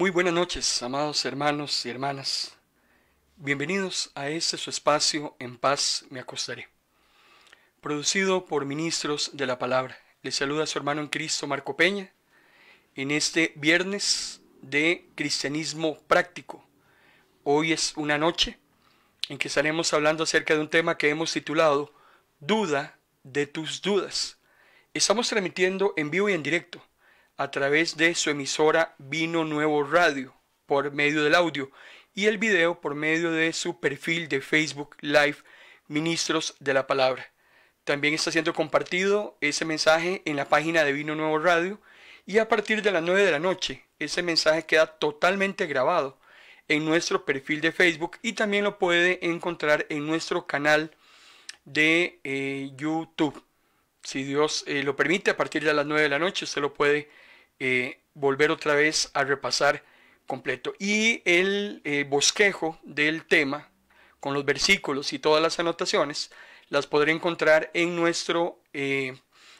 Muy buenas noches, amados hermanos y hermanas. Bienvenidos a este su espacio En paz me acostaré. Producido por ministros de la palabra. Les saluda su hermano en Cristo Marco Peña en este viernes de cristianismo práctico. Hoy es una noche en que estaremos hablando acerca de un tema que hemos titulado Duda de tus dudas. Estamos transmitiendo en vivo y en directo a través de su emisora Vino Nuevo Radio por medio del audio y el video por medio de su perfil de Facebook Live Ministros de la Palabra. También está siendo compartido ese mensaje en la página de Vino Nuevo Radio y a partir de las 9 de la noche ese mensaje queda totalmente grabado en nuestro perfil de Facebook y también lo puede encontrar en nuestro canal de eh, YouTube. Si Dios eh, lo permite, a partir de las 9 de la noche usted lo puede eh, volver otra vez a repasar completo. Y el eh, bosquejo del tema, con los versículos y todas las anotaciones, las podré encontrar en nuestro eh,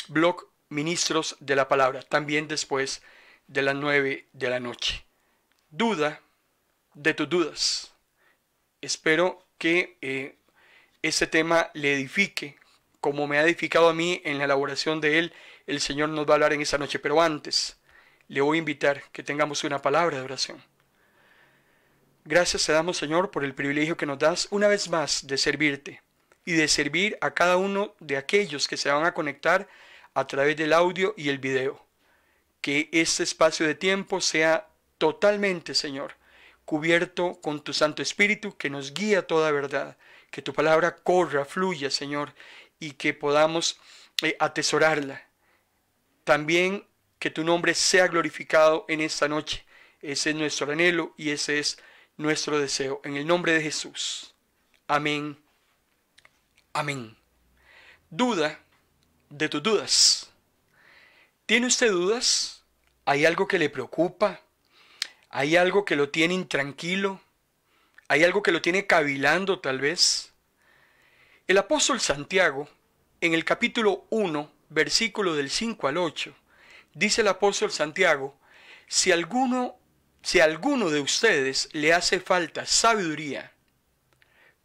blog Ministros de la Palabra, también después de las 9 de la noche. Duda de tus dudas. Espero que este tema le edifique, como me ha edificado a mí en la elaboración de él. El Señor nos va a hablar en esa noche, pero antes le voy a invitar que tengamos una palabra de oración. Gracias te damos, Señor, por el privilegio que nos das una vez más de servirte y de servir a cada uno de aquellos que se van a conectar a través del audio y el video. Que este espacio de tiempo sea totalmente, Señor, cubierto con tu Santo Espíritu que nos guía toda verdad. Que tu palabra corra, fluya, Señor, y que podamos eh, atesorarla. También que tu nombre sea glorificado en esta noche. Ese es nuestro anhelo y ese es nuestro deseo. En el nombre de Jesús. Amén. Amén. Duda de tus dudas. ¿Tiene usted dudas? ¿Hay algo que le preocupa? ¿Hay algo que lo tiene intranquilo? ¿Hay algo que lo tiene cavilando tal vez? El apóstol Santiago, en el capítulo 1, versículo del 5 al 8, Dice el apóstol Santiago, si alguno, si alguno de ustedes le hace falta sabiduría,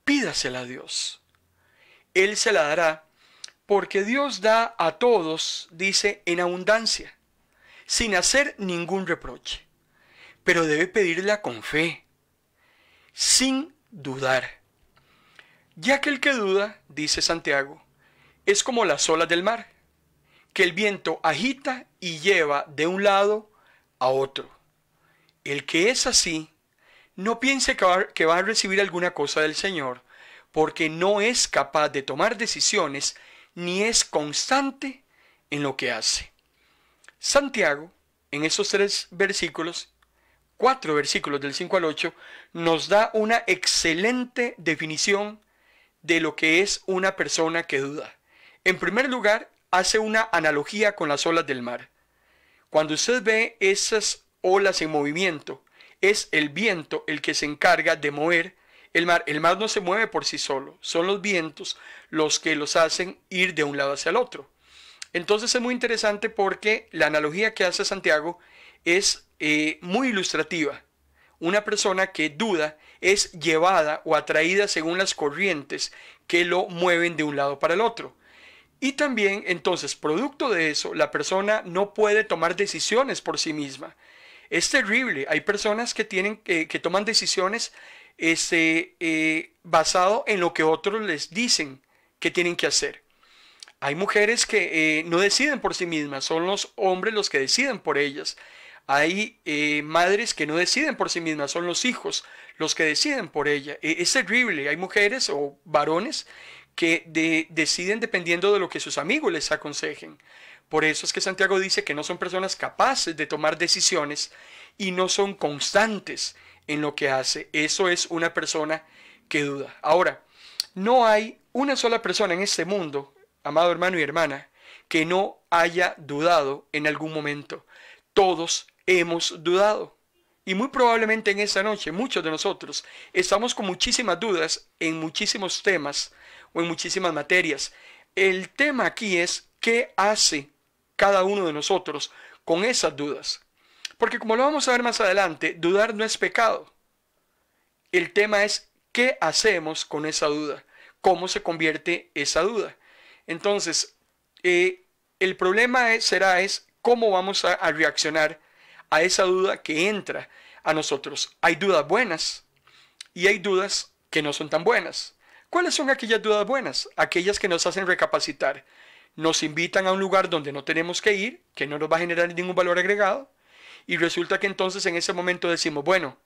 pídasela a Dios. Él se la dará porque Dios da a todos, dice, en abundancia, sin hacer ningún reproche. Pero debe pedirla con fe, sin dudar. Ya que el que duda, dice Santiago, es como las olas del mar, que el viento agita y lleva de un lado a otro. El que es así, no piense que va a recibir alguna cosa del Señor, porque no es capaz de tomar decisiones ni es constante en lo que hace. Santiago, en esos tres versículos, cuatro versículos del 5 al 8, nos da una excelente definición de lo que es una persona que duda. En primer lugar, hace una analogía con las olas del mar. Cuando usted ve esas olas en movimiento, es el viento el que se encarga de mover el mar. El mar no se mueve por sí solo, son los vientos los que los hacen ir de un lado hacia el otro. Entonces es muy interesante porque la analogía que hace Santiago es eh, muy ilustrativa. Una persona que duda es llevada o atraída según las corrientes que lo mueven de un lado para el otro. Y también, entonces, producto de eso, la persona no puede tomar decisiones por sí misma. Es terrible. Hay personas que, tienen, eh, que toman decisiones este, eh, basado en lo que otros les dicen que tienen que hacer. Hay mujeres que eh, no deciden por sí mismas, son los hombres los que deciden por ellas. Hay madres que no deciden por sí mismas, son los hijos los que deciden por ella. E, es terrible. Hay mujeres o varones que deciden dependiendo de lo que sus amigos les aconsejen. Por eso es que Santiago dice que no son personas capaces de tomar decisiones y no son constantes en lo que hace. Eso es una persona que duda. Ahora, no hay una sola persona en este mundo, amado hermano y hermana, que no haya dudado en algún momento. Todos hemos dudado. Y muy probablemente en esta noche muchos de nosotros estamos con muchísimas dudas en muchísimos temas o en muchísimas materias. El tema aquí es qué hace cada uno de nosotros con esas dudas. Porque como lo vamos a ver más adelante, dudar no es pecado. El tema es qué hacemos con esa duda, cómo se convierte esa duda. Entonces, eh, el problema será es cómo vamos a reaccionar a esa duda que entra a nosotros. Hay dudas buenas y hay dudas que no son tan buenas. ¿Cuáles son aquellas dudas buenas? Aquellas que nos hacen recapacitar. Nos invitan a un lugar donde no tenemos que ir, que no nos va a generar ningún valor agregado, y resulta que entonces en ese momento decimos, bueno,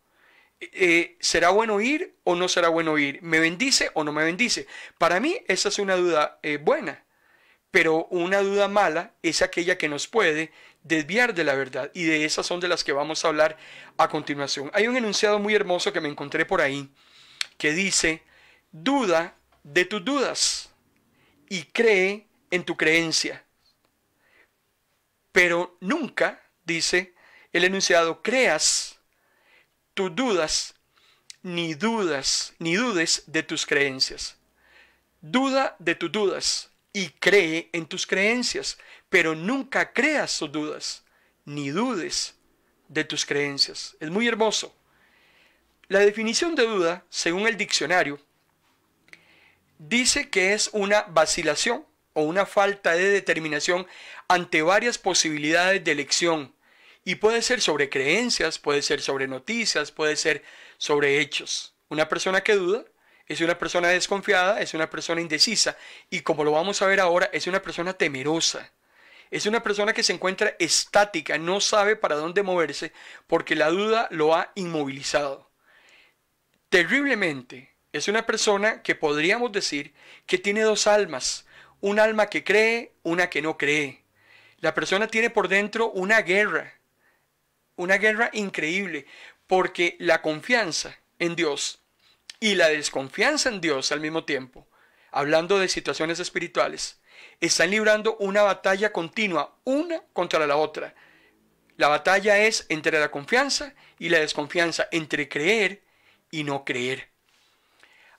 eh, eh, ¿será bueno ir o no será bueno ir? ¿Me bendice o no me bendice? Para mí esa es una duda eh, buena, pero una duda mala es aquella que nos puede desviar de la verdad y de esas son de las que vamos a hablar a continuación. Hay un enunciado muy hermoso que me encontré por ahí que dice, duda de tus dudas y cree en tu creencia. Pero nunca, dice el enunciado, creas tus dudas, ni dudas, ni dudes de tus creencias. Duda de tus dudas y cree en tus creencias, pero nunca creas tus dudas, ni dudes de tus creencias. Es muy hermoso. La definición de duda, según el diccionario, dice que es una vacilación o una falta de determinación ante varias posibilidades de elección. Y puede ser sobre creencias, puede ser sobre noticias, puede ser sobre hechos. Una persona que duda es una persona desconfiada, es una persona indecisa y como lo vamos a ver ahora, es una persona temerosa. Es una persona que se encuentra estática, no sabe para dónde moverse porque la duda lo ha inmovilizado. Terriblemente, es una persona que podríamos decir que tiene dos almas, un alma que cree, una que no cree. La persona tiene por dentro una guerra, una guerra increíble, porque la confianza en Dios y la desconfianza en Dios al mismo tiempo, hablando de situaciones espirituales, están librando una batalla continua, una contra la otra. La batalla es entre la confianza y la desconfianza, entre creer y no creer.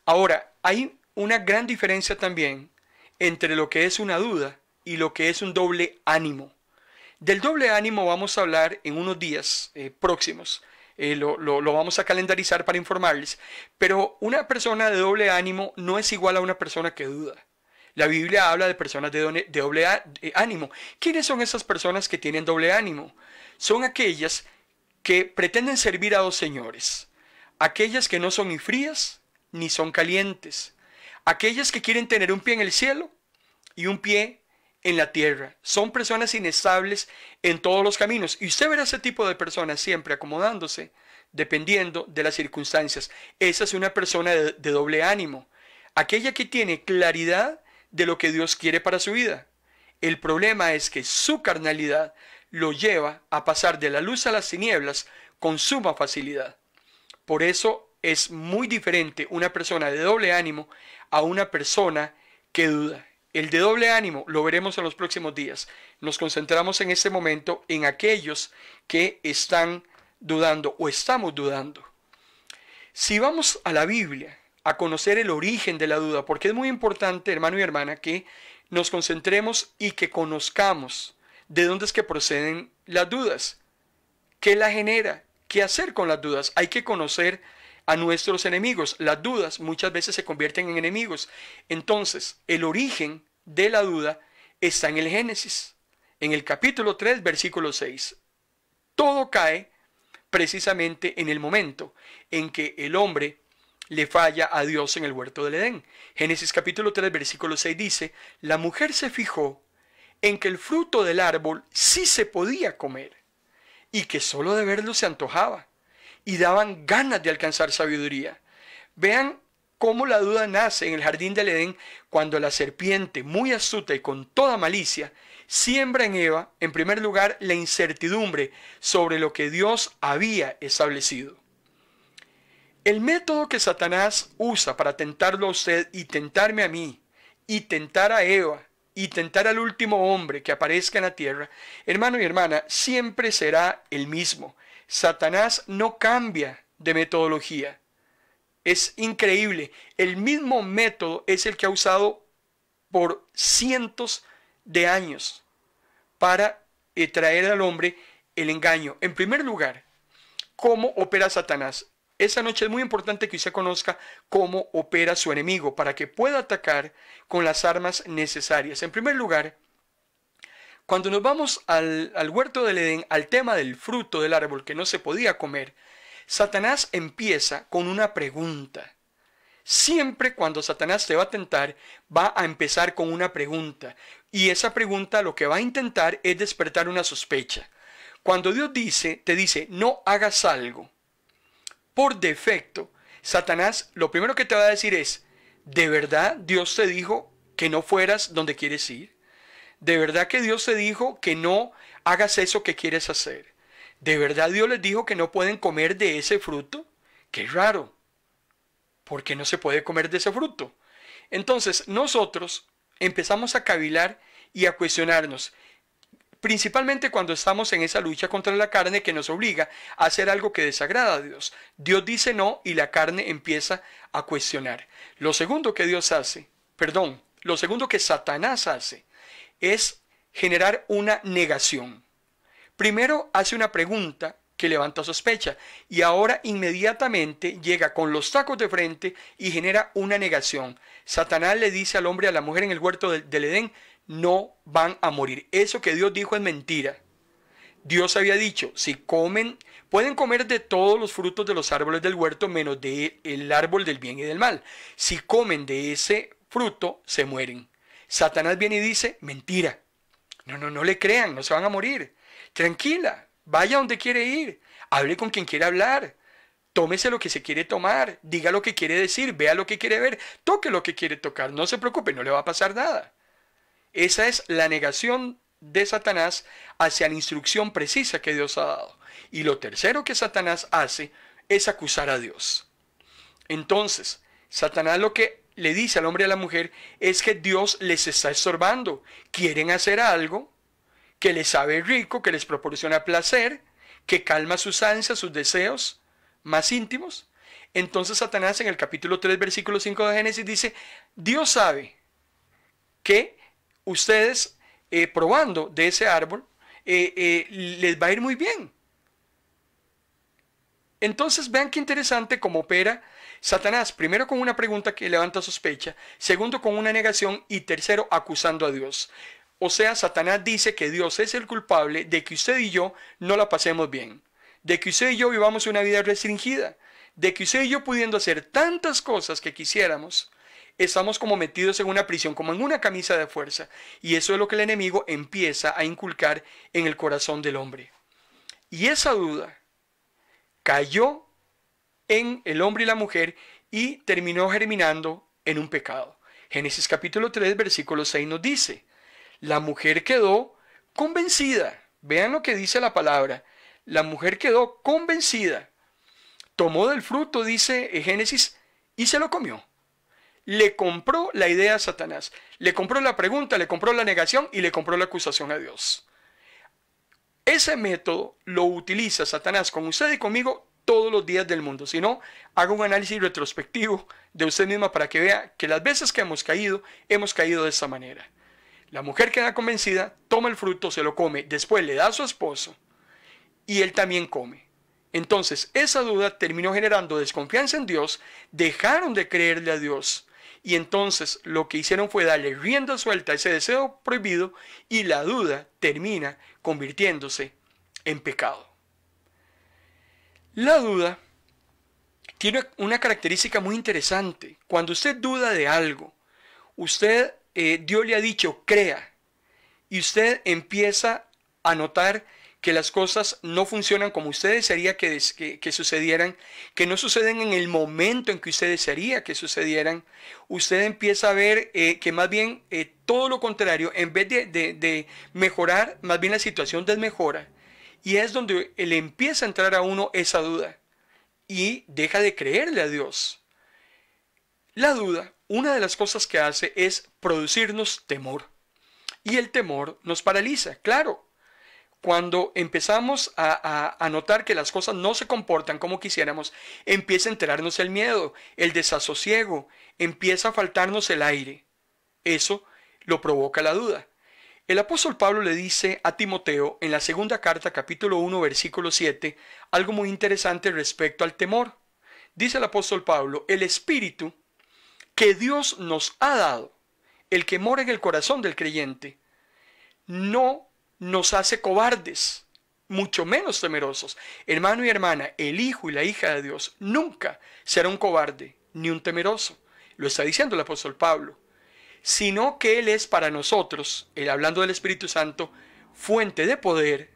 Ahora, hay una gran diferencia también entre lo que es una duda y lo que es un doble ánimo. Del doble ánimo vamos a hablar en unos días eh, próximos. Eh, lo, vamos a calendarizar para informarles. Pero una persona de doble ánimo no es igual a una persona que duda. La Biblia habla de personas de, doble, ánimo. ¿Quiénes son esas personas que tienen doble ánimo? Son aquellas que pretenden servir a dos señores. Aquellas que no son ni frías ni son calientes. Aquellas que quieren tener un pie en el cielo y un pie en la tierra. Son personas inestables en todos los caminos. Y usted verá ese tipo de personas siempre acomodándose, dependiendo de las circunstancias. Esa es una persona de doble ánimo. Aquella que tiene claridad de lo que Dios quiere para su vida. El problema es que su carnalidad lo lleva a pasar de la luz a las tinieblas con suma facilidad. Por eso es muy diferente una persona de doble ánimo a una persona que duda. El de doble ánimo lo veremos en los próximos días. Nos concentramos en este momento en aquellos que están dudando o estamos dudando. Si vamos a la Biblia a conocer el origen de la duda, porque es muy importante, hermano y hermana, que nos concentremos y que conozcamos de dónde es que proceden las dudas, qué la genera, qué hacer con las dudas. Hay que conocer a nuestros enemigos. Las dudas muchas veces se convierten en enemigos. Entonces, el origen de la duda está en el Génesis, en el capítulo 3, versículo 6. Todo cae precisamente en el momento en que el hombre le falla a Dios en el huerto del Edén. Génesis capítulo 3, versículo 6 dice, la mujer se fijó en que el fruto del árbol sí se podía comer y que solo de verlo se antojaba y daban ganas de alcanzar sabiduría. Vean cómo la duda nace en el jardín del Edén cuando la serpiente, muy astuta y con toda malicia, siembra en Eva, en primer lugar, la incertidumbre sobre lo que Dios había establecido. El método que Satanás usa para tentarlo a usted y tentarme a mí, y tentar a Eva, y tentar al último hombre que aparezca en la tierra, hermano y hermana, siempre será el mismo. Satanás no cambia de metodología. Es increíble. El mismo método es el que ha usado por cientos de años para eh, traer al hombre el engaño. En primer lugar, ¿cómo opera Satanás? Esa noche es muy importante que usted conozca cómo opera su enemigo para que pueda atacar con las armas necesarias. En primer lugar, cuando nos vamos al, huerto del Edén, al tema del fruto del árbol que no se podía comer, Satanás empieza con una pregunta. Siempre cuando Satanás te va a tentar, va a empezar con una pregunta. Y esa pregunta lo que va a intentar es despertar una sospecha. Cuando Dios dice, te dice, no hagas algo, por defecto, Satanás lo primero que te va a decir es, ¿de verdad Dios te dijo que no fueras donde quieres ir? De verdad que Dios te dijo que no hagas eso que quieres hacer. ¿De verdad Dios les dijo que no pueden comer de ese fruto? Qué raro. ¿Por qué no se puede comer de ese fruto? Entonces nosotros empezamos a cavilar y a cuestionarnos, principalmente cuando estamos en esa lucha contra la carne que nos obliga a hacer algo que desagrada a Dios. Dios dice no y la carne empieza a cuestionar. Lo segundo que Dios hace, perdón, lo segundo que Satanás hace es generar una negación. Primero hace una pregunta que levanta sospecha y ahora inmediatamente llega con los tacos de frente y genera una negación. Satanás le dice al hombre y a la mujer en el huerto del, Edén, no van a morir. Eso que Dios dijo es mentira. Dios había dicho, si comen, pueden comer de todos los frutos de los árboles del huerto menos del árbol del bien y del mal. Si comen de ese fruto, se mueren. Satanás viene y dice, mentira. No, no, no le crean, no se van a morir. Tranquila, vaya donde quiere ir, hable con quien quiere hablar, tómese lo que se quiere tomar, diga lo que quiere decir, vea lo que quiere ver, toque lo que quiere tocar, no se preocupe, no le va a pasar nada. Esa es la negación de Satanás hacia la instrucción precisa que Dios ha dado. Y lo tercero que Satanás hace es acusar a Dios. Entonces, Satanás lo que le dice al hombre y a la mujer es que Dios les está estorbando. Quieren hacer algo que les sabe rico, que les proporciona placer, que calma sus ansias, sus deseos más íntimos. Entonces Satanás en el capítulo 3, versículo 5 de Génesis dice, Dios sabe que ustedes eh, probando de ese árbol eh, eh, les va a ir muy bien. Entonces vean qué interesante cómo opera Satanás, primero con una pregunta que levanta sospecha, segundo con una negación y tercero acusando a Dios. O sea, Satanás dice que Dios es el culpable de que usted y yo no la pasemos bien, de que usted y yo vivamos una vida restringida, de que usted y yo pudiendo hacer tantas cosas que quisiéramos, estamos como metidos en una prisión, como en una camisa de fuerza. Y eso es lo que el enemigo empieza a inculcar en el corazón del hombre. Y esa duda cayó en el hombre y la mujer y terminó germinando en un pecado. Génesis capítulo 3, versículo 6 nos dice, la mujer quedó convencida, vean lo que dice la palabra, la mujer quedó convencida, tomó del fruto, dice Génesis, y se lo comió. Le compró la idea a Satanás, le compró la pregunta, le compró la negación y le compró la acusación a Dios. Ese método lo utiliza Satanás con usted y conmigo todos los días del mundo, sino haga un análisis retrospectivo de usted misma para que vea que las veces que hemos caído, hemos caído de esta manera. La mujer queda convencida, toma el fruto, se lo come, después le da a su esposo y él también come. Entonces, esa duda terminó generando desconfianza en Dios, dejaron de creerle a Dios y entonces lo que hicieron fue darle rienda suelta a ese deseo prohibido y la duda termina convirtiéndose en pecado. La duda tiene una característica muy interesante. Cuando usted duda de algo, usted, eh, Dios le ha dicho, crea, y usted empieza a notar que las cosas no funcionan como usted desearía que, sucedieran, que no suceden en el momento en que usted desearía que sucedieran, usted empieza a ver eh, que más bien eh, todo lo contrario, en vez de, de mejorar, más bien la situación desmejora y es donde le empieza a entrar a uno esa duda y deja de creerle a Dios. La duda, una de las cosas que hace es producirnos temor. Y el temor nos paraliza, claro. Cuando empezamos a, a, notar que las cosas no se comportan como quisiéramos, empieza a enterarnos el miedo, el desasosiego, empieza a faltarnos el aire. Eso lo provoca la duda. El apóstol Pablo le dice a Timoteo en la segunda carta capítulo 1 versículo 7 algo muy interesante respecto al temor. Dice el apóstol Pablo, el espíritu que Dios nos ha dado, el que mora en el corazón del creyente, no nos hace cobardes, mucho menos temerosos. Hermano y hermana, el hijo y la hija de Dios nunca será un cobarde ni un temeroso. Lo está diciendo el apóstol Pablo sino que Él es para nosotros, el hablando del Espíritu Santo, fuente de poder,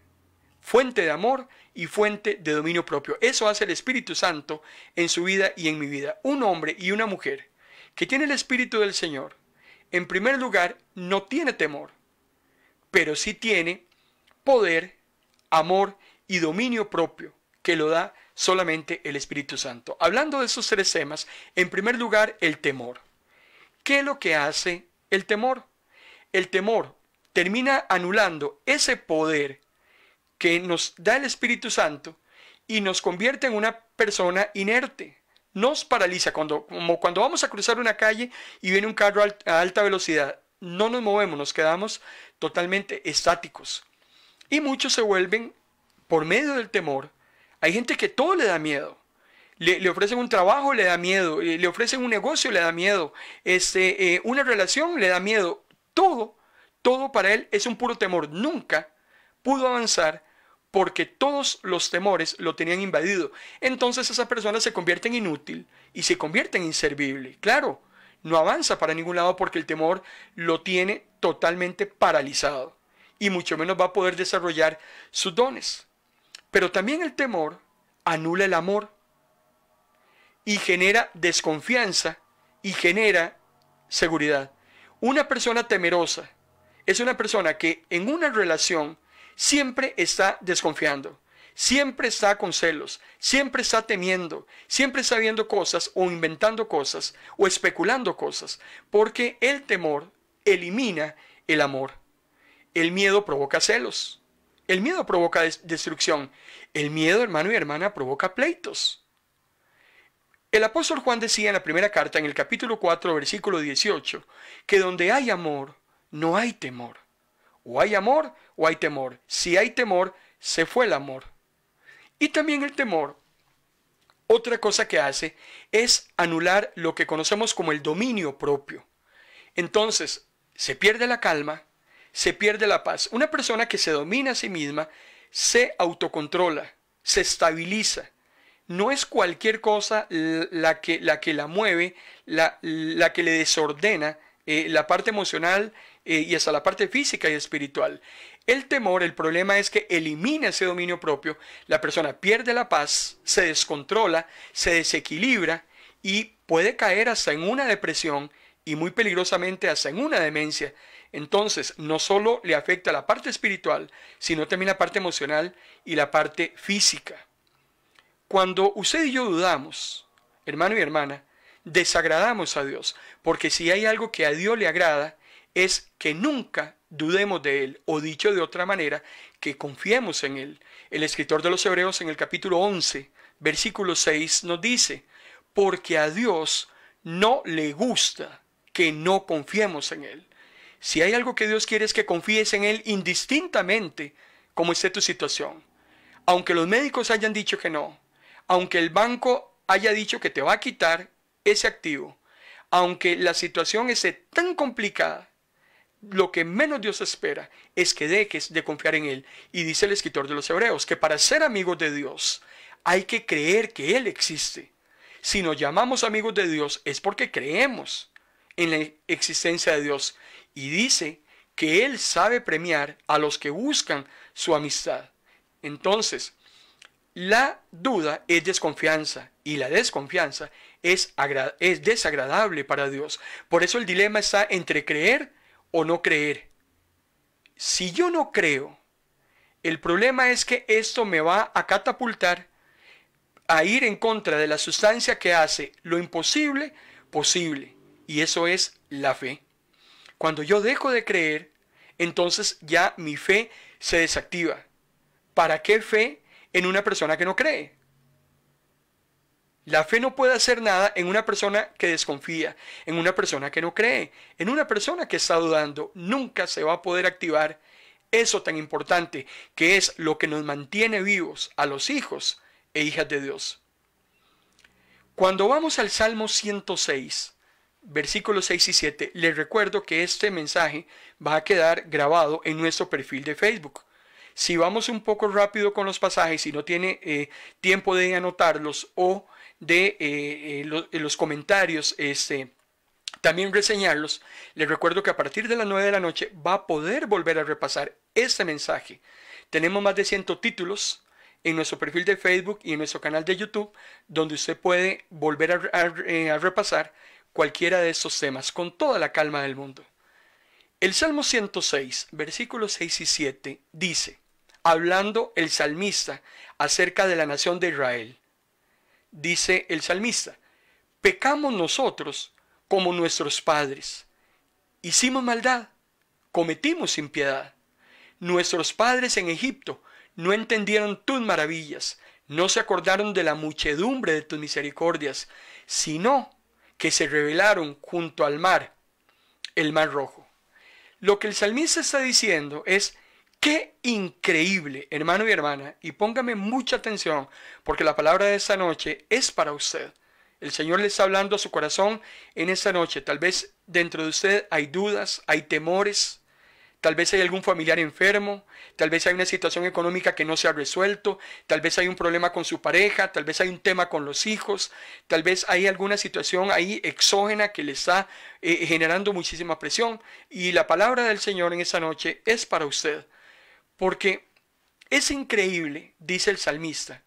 fuente de amor y fuente de dominio propio. Eso hace el Espíritu Santo en su vida y en mi vida. Un hombre y una mujer que tiene el Espíritu del Señor, en primer lugar, no tiene temor, pero sí tiene poder, amor y dominio propio que lo da solamente el Espíritu Santo. Hablando de esos tres temas, en primer lugar, el temor. ¿Qué es lo que hace el temor? El temor termina anulando ese poder que nos da el Espíritu Santo y nos convierte en una persona inerte. Nos paraliza cuando, como cuando vamos a cruzar una calle y viene un carro a alta velocidad. No nos movemos, nos quedamos totalmente estáticos. Y muchos se vuelven por medio del temor. Hay gente que todo le da miedo. Le, ofrecen un trabajo, le da miedo. Eh, le ofrecen un negocio, le da miedo. Este, eh, una relación, le da miedo. Todo, todo para él es un puro temor. Nunca pudo avanzar porque todos los temores lo tenían invadido. Entonces esa persona se convierte en inútil y se convierte en inservible. Claro, no avanza para ningún lado porque el temor lo tiene totalmente paralizado y mucho menos va a poder desarrollar sus dones. Pero también el temor anula el amor y genera desconfianza y genera seguridad. Una persona temerosa es una persona que en una relación siempre está desconfiando, siempre está con celos, siempre está temiendo, siempre está viendo cosas o inventando cosas o especulando cosas, porque el temor elimina el amor. El miedo provoca celos. El miedo provoca destrucción. El miedo, hermano y hermana, provoca pleitos. El apóstol Juan decía en la primera carta, en el capítulo 4, versículo 18, que donde hay amor, no hay temor. O hay amor o hay temor. Si hay temor, se fue el amor. Y también el temor, otra cosa que hace es anular lo que conocemos como el dominio propio. Entonces, se pierde la calma, se pierde la paz. Una persona que se domina a sí misma, se autocontrola, se estabiliza, no es cualquier cosa la que la, mueve, la, que le desordena eh, la parte emocional eh, y hasta la parte física y espiritual. El temor, el problema es que elimina ese dominio propio, la persona pierde la paz, se descontrola, se desequilibra y puede caer hasta en una depresión y muy peligrosamente hasta en una demencia. Entonces, no solo le afecta la parte espiritual, sino también la parte emocional y la parte física. Cuando usted y yo dudamos, hermano y hermana, desagradamos a Dios, porque si hay algo que a Dios le agrada, es que nunca dudemos de Él, o dicho de otra manera, que confiemos en Él. El escritor de los Hebreos en el capítulo 11, versículo 6 nos dice, porque a Dios no le gusta que no confiemos en Él. Si hay algo que Dios quiere es que confíes en Él indistintamente como esté tu situación. Aunque los médicos hayan dicho que no, aunque el banco haya dicho que te va a quitar ese activo, aunque la situación esté tan complicada, lo que menos Dios espera es que dejes de confiar en Él. Y dice el escritor de los Hebreos que para ser amigos de Dios hay que creer que Él existe. Si nos llamamos amigos de Dios es porque creemos en la existencia de Dios. Y dice que Él sabe premiar a los que buscan su amistad. Entonces, la duda es desconfianza y la desconfianza es, desagradable para Dios. Por eso el dilema está entre creer o no creer. Si yo no creo, el problema es que esto me va a catapultar a ir en contra de la sustancia que hace lo imposible posible. Y eso es la fe. Cuando yo dejo de creer, entonces ya mi fe se desactiva. ¿Para qué fe? en una persona que no cree. La fe no puede hacer nada en una persona que desconfía, en una persona que no cree, en una persona que está dudando. Nunca se va a poder activar eso tan importante que es lo que nos mantiene vivos a los hijos e hijas de Dios. Cuando vamos al Salmo 106, versículos 6 y 7, les recuerdo que este mensaje va a quedar grabado en nuestro perfil de Facebook. Si vamos un poco rápido con los pasajes y no tiene eh, tiempo de anotarlos o de eh, eh, los, comentarios, este, también reseñarlos, les recuerdo que a partir de las 9 de la noche va a poder volver a repasar este mensaje. Tenemos más de 100 títulos en nuestro perfil de Facebook y en nuestro canal de YouTube, donde usted puede volver a, a repasar cualquiera de estos temas con toda la calma del mundo. El Salmo 106, versículos 6 y 7 dice, hablando el salmista acerca de la nación de Israel. Dice el salmista, pecamos nosotros como nuestros padres. Hicimos maldad, cometimos impiedad. Nuestros padres en Egipto no entendieron tus maravillas, no se acordaron de la muchedumbre de tus misericordias, sino que se rebelaron junto al mar, el mar rojo. Lo que el salmista está diciendo es, Qué increíble, hermano y hermana, y póngame mucha atención, porque la palabra de esta noche es para usted. El Señor le está hablando a su corazón en esta noche. Tal vez dentro de usted hay dudas, hay temores, tal vez hay algún familiar enfermo, tal vez hay una situación económica que no se ha resuelto, tal vez hay un problema con su pareja, tal vez hay un tema con los hijos, tal vez hay alguna situación ahí exógena que le está eh, generando muchísima presión. Y la palabra del Señor en esta noche es para usted. Porque es increíble, dice el salmista,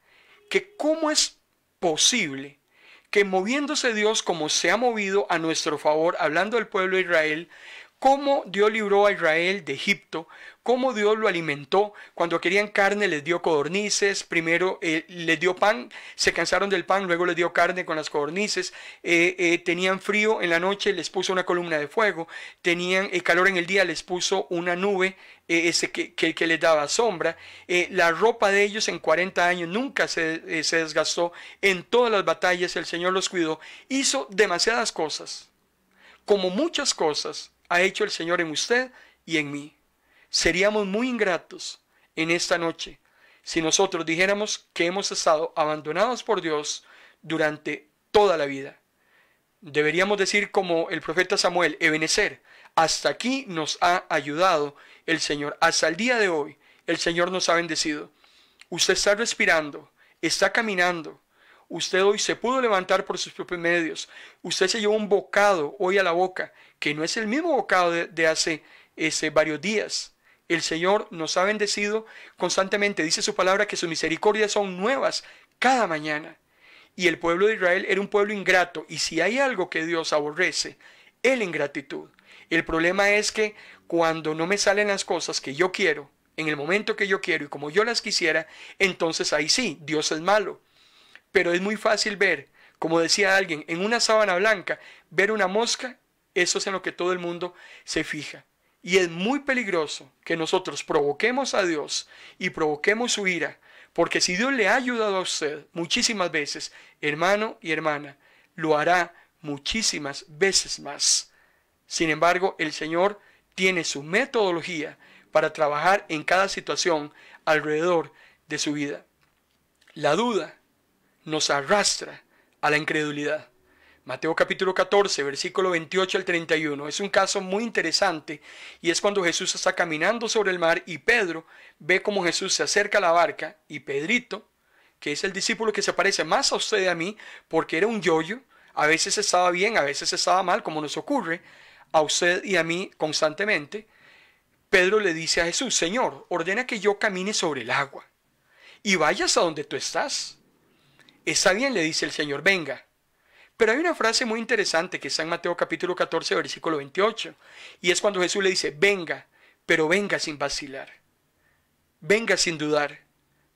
que cómo es posible que moviéndose Dios como se ha movido a nuestro favor, hablando del pueblo de Israel, cómo Dios libró a Israel de Egipto, cómo Dios lo alimentó. Cuando querían carne les dio codornices, primero eh, les dio pan, se cansaron del pan, luego les dio carne con las codornices, eh, eh, tenían frío en la noche, les puso una columna de fuego, tenían calor en el día, les puso una nube que, les daba sombra. la ropa de ellos en 40 años nunca se desgastó, en todas las batallas el Señor los cuidó, hizo demasiadas cosas, como muchas cosas ha hecho el Señor en usted y en mí. Seríamos muy ingratos en esta noche si nosotros dijéramos que hemos estado abandonados por Dios durante toda la vida. Deberíamos decir como el profeta Samuel, Ebenezer, hasta aquí nos ha ayudado el Señor, hasta el día de hoy el Señor nos ha bendecido. Usted está respirando, está caminando, usted hoy se pudo levantar por sus propios medios, usted se llevó un bocado hoy a la boca, que no es el mismo bocado de, hace ese, varios días. El Señor nos ha bendecido constantemente. Dice su palabra que sus misericordias son nuevas cada mañana. Y el pueblo de Israel era un pueblo ingrato. Y si hay algo que Dios aborrece, El ingratitud. El problema es que cuando no me salen las cosas que yo quiero, en el momento que yo quiero y como yo las quisiera, entonces ahí sí, Dios es malo. Pero es muy fácil ver, como decía alguien, en una sábana blanca, ver una mosca eso es en lo que todo el mundo se fija. Y es muy peligroso que nosotros provoquemos a Dios y provoquemos su ira, porque si Dios le ha ayudado a usted muchísimas veces, hermano y hermana, lo hará muchísimas veces más. Sin embargo, el Señor tiene su metodología para trabajar en cada situación alrededor de su vida. La duda nos arrastra a la incredulidad. Mateo capítulo 14, versículo 28 al 31. Es un caso muy interesante y es cuando Jesús está caminando sobre el mar y Pedro ve como Jesús se acerca a la barca y Pedrito, que es el discípulo que se parece más a usted y a mí, porque era un yoyo, a veces estaba bien, a veces estaba mal, como nos ocurre a usted y a mí constantemente, Pedro le dice a Jesús, Señor, ordena que yo camine sobre el agua y vayas a donde tú estás. Está bien, le dice el Señor, venga. Pero hay una frase muy interesante que está en Mateo capítulo 14, versículo 28, y es cuando Jesús le dice, venga, pero venga sin vacilar, venga sin dudar,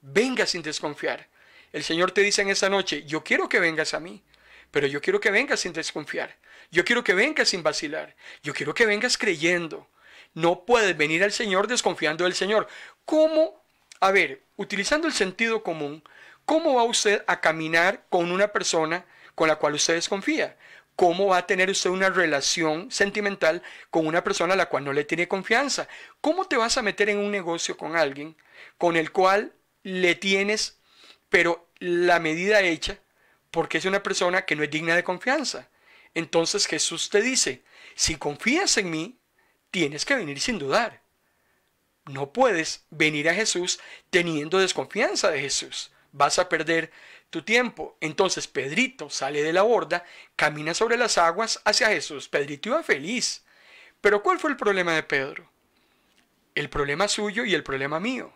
venga sin desconfiar. El Señor te dice en esa noche, yo quiero que vengas a mí, pero yo quiero que vengas sin desconfiar, yo quiero que vengas sin vacilar, yo quiero que vengas creyendo. No puedes venir al Señor desconfiando del Señor. ¿Cómo? A ver, utilizando el sentido común, ¿cómo va usted a caminar con una persona con la cual usted desconfía. ¿Cómo va a tener usted una relación sentimental con una persona a la cual no le tiene confianza? ¿Cómo te vas a meter en un negocio con alguien con el cual le tienes, pero la medida hecha, porque es una persona que no es digna de confianza? Entonces Jesús te dice, si confías en mí, tienes que venir sin dudar. No puedes venir a Jesús teniendo desconfianza de Jesús. Vas a perder tu tiempo. Entonces Pedrito sale de la borda, camina sobre las aguas hacia Jesús. Pedrito iba feliz. Pero ¿cuál fue el problema de Pedro? El problema suyo y el problema mío.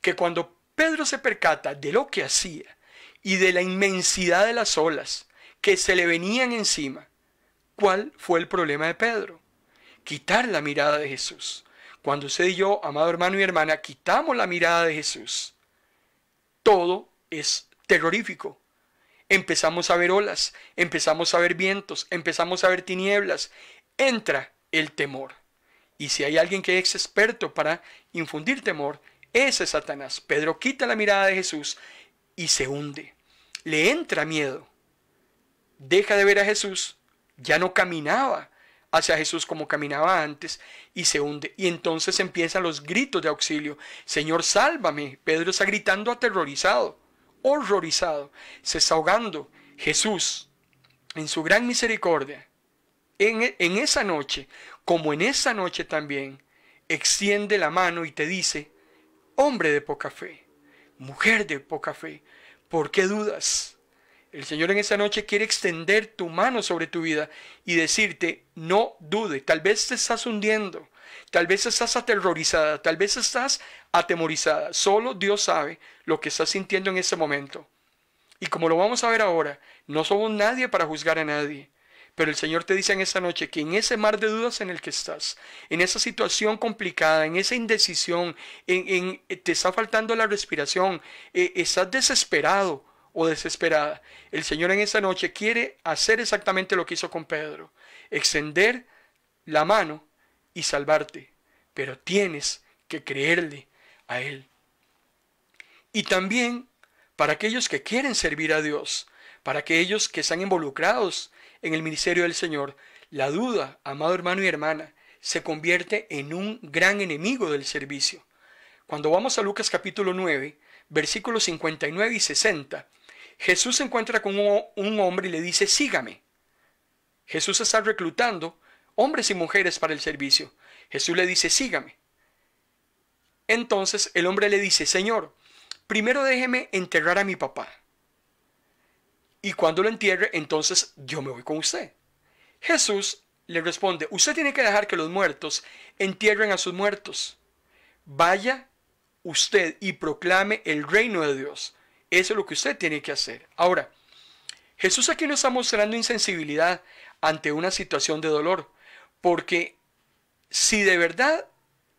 Que cuando Pedro se percata de lo que hacía y de la inmensidad de las olas que se le venían encima, ¿cuál fue el problema de Pedro? Quitar la mirada de Jesús. Cuando usted y yo, amado hermano y hermana, quitamos la mirada de Jesús, todo es terrorífico. Empezamos a ver olas, empezamos a ver vientos, empezamos a ver tinieblas. Entra el temor. Y si hay alguien que es experto para infundir temor, ese es Satanás. Pedro quita la mirada de Jesús y se hunde. Le entra miedo. Deja de ver a Jesús. Ya no caminaba hacia Jesús como caminaba antes y se hunde. Y entonces empiezan los gritos de auxilio. Señor, sálvame. Pedro está gritando aterrorizado horrorizado, se está Jesús, en su gran misericordia, en, en esa noche, como en esa noche también, extiende la mano y te dice, hombre de poca fe, mujer de poca fe, ¿por qué dudas? El Señor en esa noche quiere extender tu mano sobre tu vida y decirte, no dude, tal vez te estás hundiendo, Tal vez estás aterrorizada, tal vez estás atemorizada. Solo Dios sabe lo que estás sintiendo en ese momento. Y como lo vamos a ver ahora, no somos nadie para juzgar a nadie. Pero el Señor te dice en esa noche que en ese mar de dudas en el que estás, en esa situación complicada, en esa indecisión, en, en eh, te está faltando la respiración, eh, estás desesperado o desesperada. El Señor en esa noche quiere hacer exactamente lo que hizo con Pedro, extender la mano y salvarte, pero tienes que creerle a Él. Y también para aquellos que quieren servir a Dios, para aquellos que están involucrados en el ministerio del Señor, la duda, amado hermano y hermana, se convierte en un gran enemigo del servicio. Cuando vamos a Lucas capítulo 9, versículos 59 y 60, Jesús se encuentra con un hombre y le dice, sígame. Jesús está reclutando hombres y mujeres para el servicio. Jesús le dice, sígame. Entonces el hombre le dice, Señor, primero déjeme enterrar a mi papá. Y cuando lo entierre, entonces yo me voy con usted. Jesús le responde, usted tiene que dejar que los muertos entierren a sus muertos. Vaya usted y proclame el reino de Dios. Eso es lo que usted tiene que hacer. Ahora, Jesús aquí no está mostrando insensibilidad ante una situación de dolor. Porque si de verdad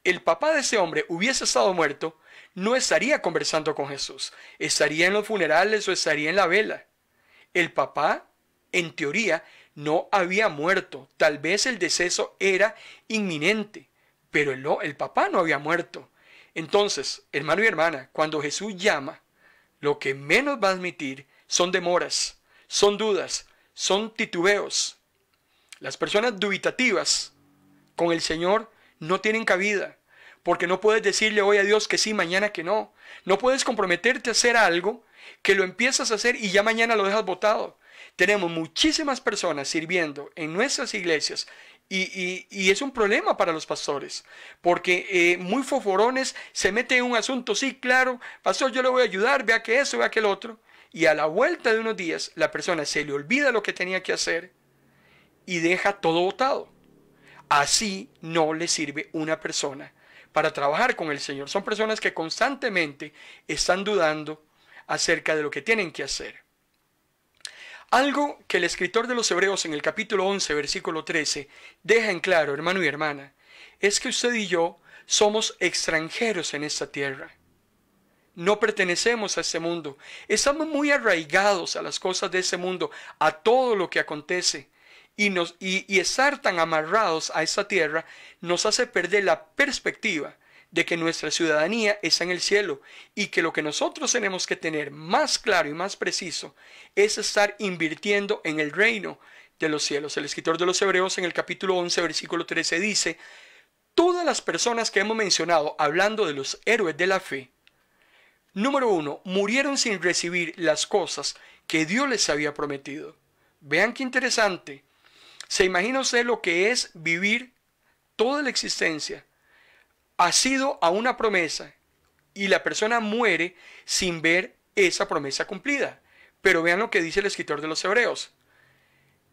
el papá de ese hombre hubiese estado muerto, no estaría conversando con Jesús, estaría en los funerales o estaría en la vela. El papá, en teoría, no había muerto. Tal vez el deceso era inminente, pero el, el papá no había muerto. Entonces, hermano y hermana, cuando Jesús llama, lo que menos va a admitir son demoras, son dudas, son titubeos, las personas dubitativas con el Señor no tienen cabida, porque no puedes decirle hoy a Dios que sí, mañana que no. No puedes comprometerte a hacer algo que lo empiezas a hacer y ya mañana lo dejas botado. Tenemos muchísimas personas sirviendo en nuestras iglesias y, es un problema para los pastores, porque eh, muy foforones se mete en un asunto, sí, claro, pastor, yo le voy a ayudar, vea que eso, vea que el otro, y a la vuelta de unos días la persona se le olvida lo que tenía que hacer y deja todo botado. Así no le sirve una persona para trabajar con el Señor. Son personas que constantemente están dudando acerca de lo que tienen que hacer. Algo que el escritor de los Hebreos en el capítulo 11, versículo 13, deja en claro, hermano y hermana, es que usted y yo somos extranjeros en esta tierra. No pertenecemos a este mundo. Estamos muy arraigados a las cosas de ese mundo, a todo lo que acontece y, estar tan amarrados a esta tierra nos hace perder la perspectiva de que nuestra ciudadanía está en el cielo y que lo que nosotros tenemos que tener más claro y más preciso es estar invirtiendo en el reino de los cielos. El escritor de los Hebreos en el capítulo 11, versículo 13 dice, todas las personas que hemos mencionado hablando de los héroes de la fe, número uno, murieron sin recibir las cosas que Dios les había prometido. Vean qué interesante. ¿Se imagina usted lo que es vivir toda la existencia? Ha sido a una promesa y la persona muere sin ver esa promesa cumplida. Pero vean lo que dice el escritor de los Hebreos.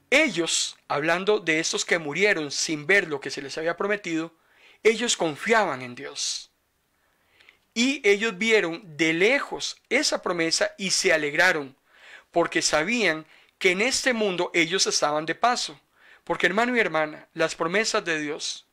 Ellos, hablando de estos que murieron sin ver lo que se les había prometido, ellos confiaban en Dios. Y ellos vieron de lejos esa promesa y se alegraron, porque sabían que en este mundo ellos estaban de paso. Porque hermano y hermana, las promesas de Dios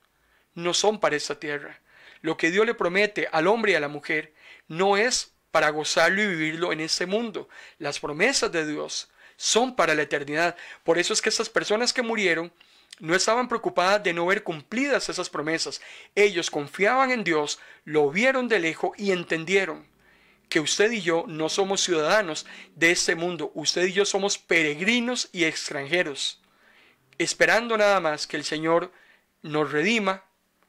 no son para esta tierra. Lo que Dios le promete al hombre y a la mujer no es para gozarlo y vivirlo en este mundo. Las promesas de Dios son para la eternidad. Por eso es que estas personas que murieron no estaban preocupadas de no ver cumplidas esas promesas. Ellos confiaban en Dios, lo vieron de lejos y entendieron que usted y yo no somos ciudadanos de este mundo. Usted y yo somos peregrinos y extranjeros esperando nada más que el Señor nos redima,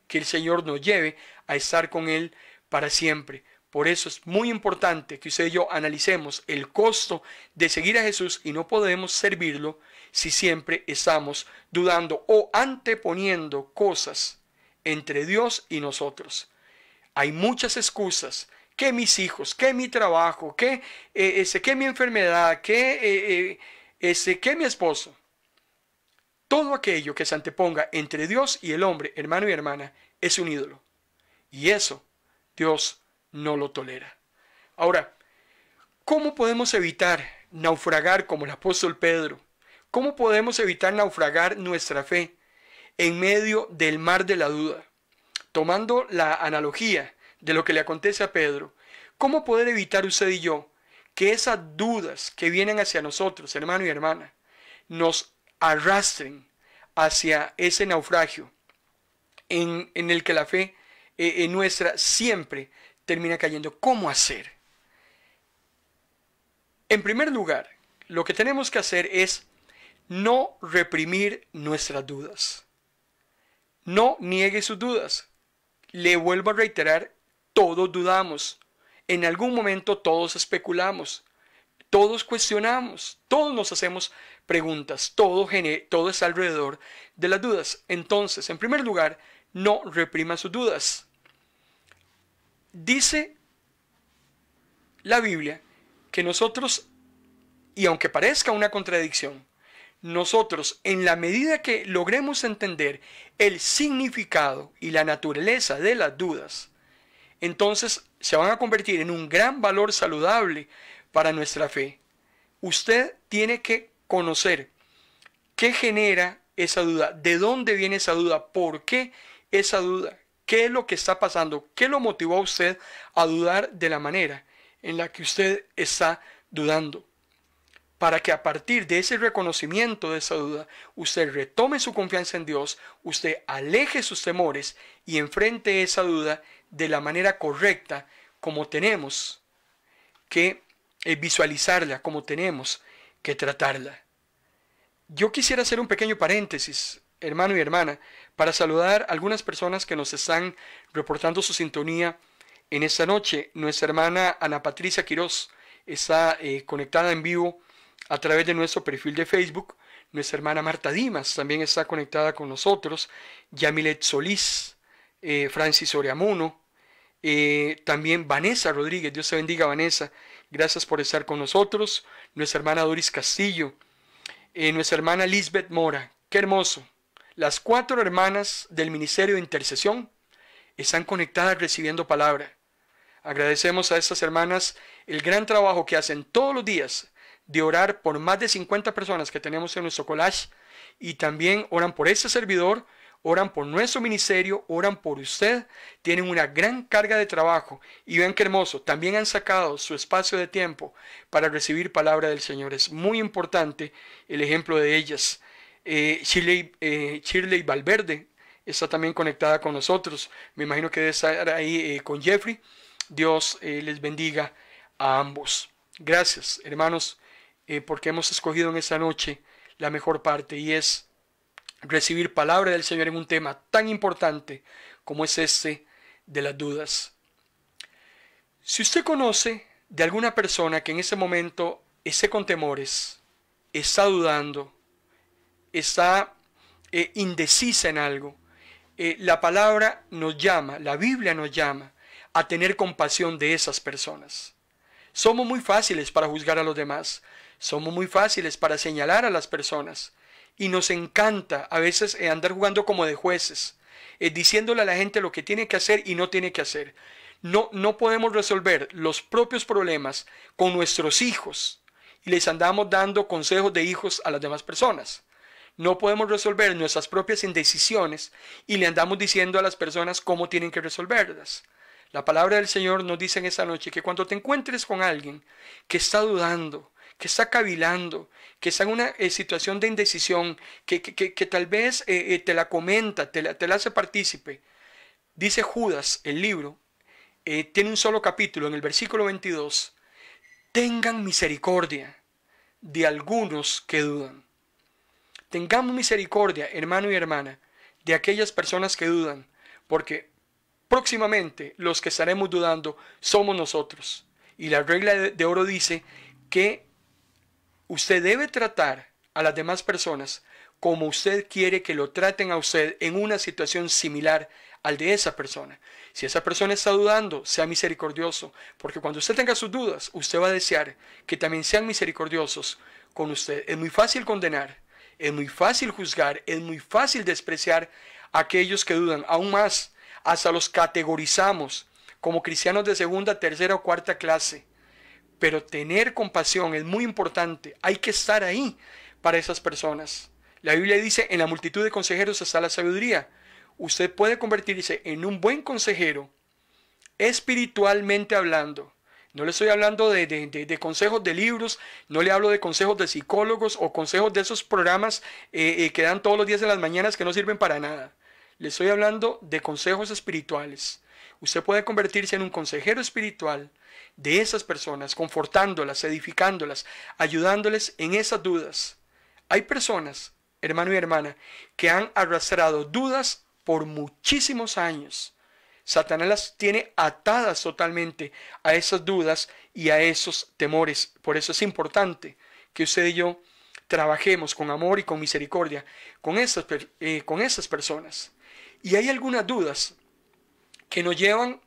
que el Señor nos lleve a estar con Él para siempre. Por eso es muy importante que usted y yo analicemos el costo de seguir a Jesús y no podemos servirlo si siempre estamos dudando o anteponiendo cosas entre Dios y nosotros. Hay muchas excusas que mis hijos, que mi trabajo, que, eh, ese, que mi enfermedad, que, eh, eh, ese, que mi esposo. Todo aquello que se anteponga entre Dios y el hombre, hermano y hermana, es un ídolo. Y eso Dios no lo tolera. Ahora, ¿cómo podemos evitar naufragar como el apóstol Pedro? ¿Cómo podemos evitar naufragar nuestra fe en medio del mar de la duda? Tomando la analogía de lo que le acontece a Pedro, ¿cómo poder evitar usted y yo que esas dudas que vienen hacia nosotros, hermano y hermana, nos arrastren hacia ese naufragio en, el que la fe en eh, eh, nuestra siempre termina cayendo. ¿Cómo hacer? En primer lugar, lo que tenemos que hacer es no reprimir nuestras dudas. No niegue sus dudas. Le vuelvo a reiterar, todos dudamos. En algún momento todos especulamos. Todos cuestionamos, todos nos hacemos preguntas, todo, es alrededor de las dudas. Entonces, en primer lugar, no reprima sus dudas. Dice la Biblia que nosotros, y aunque parezca una contradicción, nosotros, en la medida que logremos entender el significado y la naturaleza de las dudas, entonces se van a convertir en un gran valor saludable para nuestra fe. Usted tiene que conocer qué genera esa duda, de dónde viene esa duda, por qué esa duda, qué es lo que está pasando, qué lo motivó a usted a dudar de la manera en la que usted está dudando. Para que a partir de ese reconocimiento de esa duda, usted retome su confianza en Dios, usted aleje sus temores y enfrente esa duda de la manera correcta como tenemos que eh, visualizarla como tenemos que tratarla. Yo quisiera hacer un pequeño paréntesis, hermano y hermana, para saludar a algunas personas que nos están reportando su sintonía en esta noche. Nuestra hermana Ana Patricia Quiroz está eh, conectada en vivo a través de nuestro perfil de Facebook. Nuestra hermana Marta Dimas también está conectada con nosotros. Yamilet Solís, eh, Francis Oreamuno, también Vanessa Rodríguez, Dios te bendiga Vanessa, Gracias por estar con nosotros. Nuestra hermana Doris Castillo, eh, nuestra hermana Lisbeth Mora. Qué hermoso. Las cuatro hermanas del Ministerio de Intercesión están conectadas recibiendo palabra. Agradecemos a estas hermanas el gran trabajo que hacen todos los días de orar por más de 50 personas que tenemos en nuestro collage y también oran por este servidor oran por nuestro ministerio, oran por usted, tienen una gran carga de trabajo y vean qué hermoso, también han sacado su espacio de tiempo para recibir palabra del Señor. Es muy importante el ejemplo de ellas. Eh, eh, Shirley, Valverde está también conectada con nosotros. Me imagino que debe estar ahí eh, con Jeffrey. Dios les bendiga a ambos. Gracias, hermanos, porque hemos escogido en esta noche la mejor parte y es recibir palabra del Señor en un tema tan importante como es este de las dudas. Si usted conoce de alguna persona que en ese momento esté con temores, está dudando, está eh, indecisa en algo, eh, la palabra nos llama, la Biblia nos llama a tener compasión de esas personas. Somos muy fáciles para juzgar a los demás, somos muy fáciles para señalar a las personas, y nos encanta a veces eh, andar jugando como de jueces, eh, diciéndole a la gente lo que tiene que hacer y no tiene que hacer. No, no podemos resolver los propios problemas con nuestros hijos y les andamos dando consejos de hijos a las demás personas. No podemos resolver nuestras propias indecisiones y le andamos diciendo a las personas cómo tienen que resolverlas. La palabra del Señor nos dice en esta noche que cuando te encuentres con alguien que está dudando, que está cavilando, que está en una eh, situación de indecisión, que, que, tal vez eh, eh, te la comenta, te la, hace partícipe. Dice Judas, el libro, tiene un solo capítulo, en el versículo 22, tengan misericordia de algunos que dudan. Tengamos misericordia, hermano y hermana, de aquellas personas que dudan, porque próximamente los que estaremos dudando somos nosotros. Y la regla de oro dice que Usted debe tratar a las demás personas como usted quiere que lo traten a usted en una situación similar al de esa persona. Si esa persona está dudando, sea misericordioso, porque cuando usted tenga sus dudas, usted va a desear que también sean misericordiosos con usted. Es muy fácil condenar, es muy fácil juzgar, es muy fácil despreciar a aquellos que dudan, aún más, hasta los categorizamos como cristianos de segunda, tercera o cuarta clase. Pero tener compasión es muy importante. Hay que estar ahí para esas personas. La Biblia dice, en la multitud de consejeros está la sabiduría. Usted puede convertirse en un buen consejero espiritualmente hablando. No le estoy hablando de, consejos de libros, no le hablo de consejos de psicólogos o consejos de esos programas eh, eh, que dan todos los días en las mañanas que no sirven para nada. Le estoy hablando de consejos espirituales. Usted puede convertirse en un consejero espiritual de esas personas, confortándolas, edificándolas, ayudándoles en esas dudas. Hay personas, hermano y hermana, que han arrastrado dudas por muchísimos años. Satanás las tiene atadas totalmente a esas dudas y a esos temores. Por eso es importante que usted y yo trabajemos con amor y con misericordia con esas, eh, con esas personas. Y hay algunas dudas que nos llevan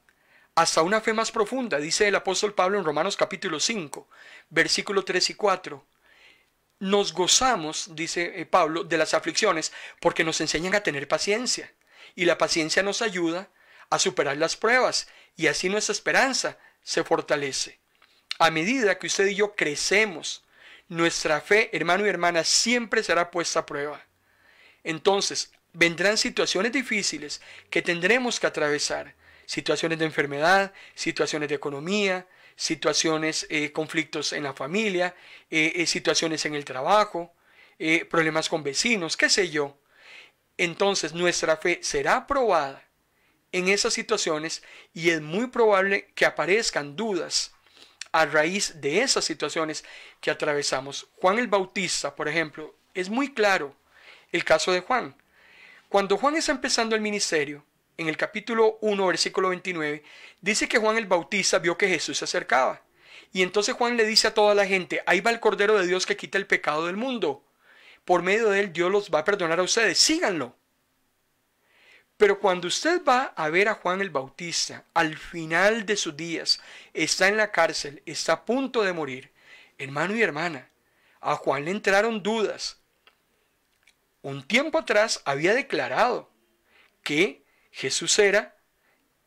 hasta una fe más profunda, dice el apóstol Pablo en Romanos capítulo 5, versículo 3 y 4. Nos gozamos, dice eh, Pablo, de las aflicciones porque nos enseñan a tener paciencia y la paciencia nos ayuda a superar las pruebas y así nuestra esperanza se fortalece. A medida que usted y yo crecemos, nuestra fe, hermano y hermana, siempre será puesta a prueba. Entonces, vendrán situaciones difíciles que tendremos que atravesar, situaciones de enfermedad, situaciones de economía, situaciones, eh, conflictos en la familia, eh, eh, situaciones en el trabajo, problemas con vecinos, qué sé yo. Entonces nuestra fe será probada en esas situaciones y es muy probable que aparezcan dudas a raíz de esas situaciones que atravesamos. Juan el Bautista, por ejemplo, es muy claro el caso de Juan. Cuando Juan está empezando el ministerio, en el capítulo 1, versículo 29, dice que Juan el Bautista vio que Jesús se acercaba. Y entonces Juan le dice a toda la gente, ahí va el Cordero de Dios que quita el pecado del mundo. Por medio de él Dios los va a perdonar a ustedes, síganlo. Pero cuando usted va a ver a Juan el Bautista al final de sus días, está en la cárcel, está a punto de morir, hermano y hermana, a Juan le entraron dudas. Un tiempo atrás había declarado que Jesús era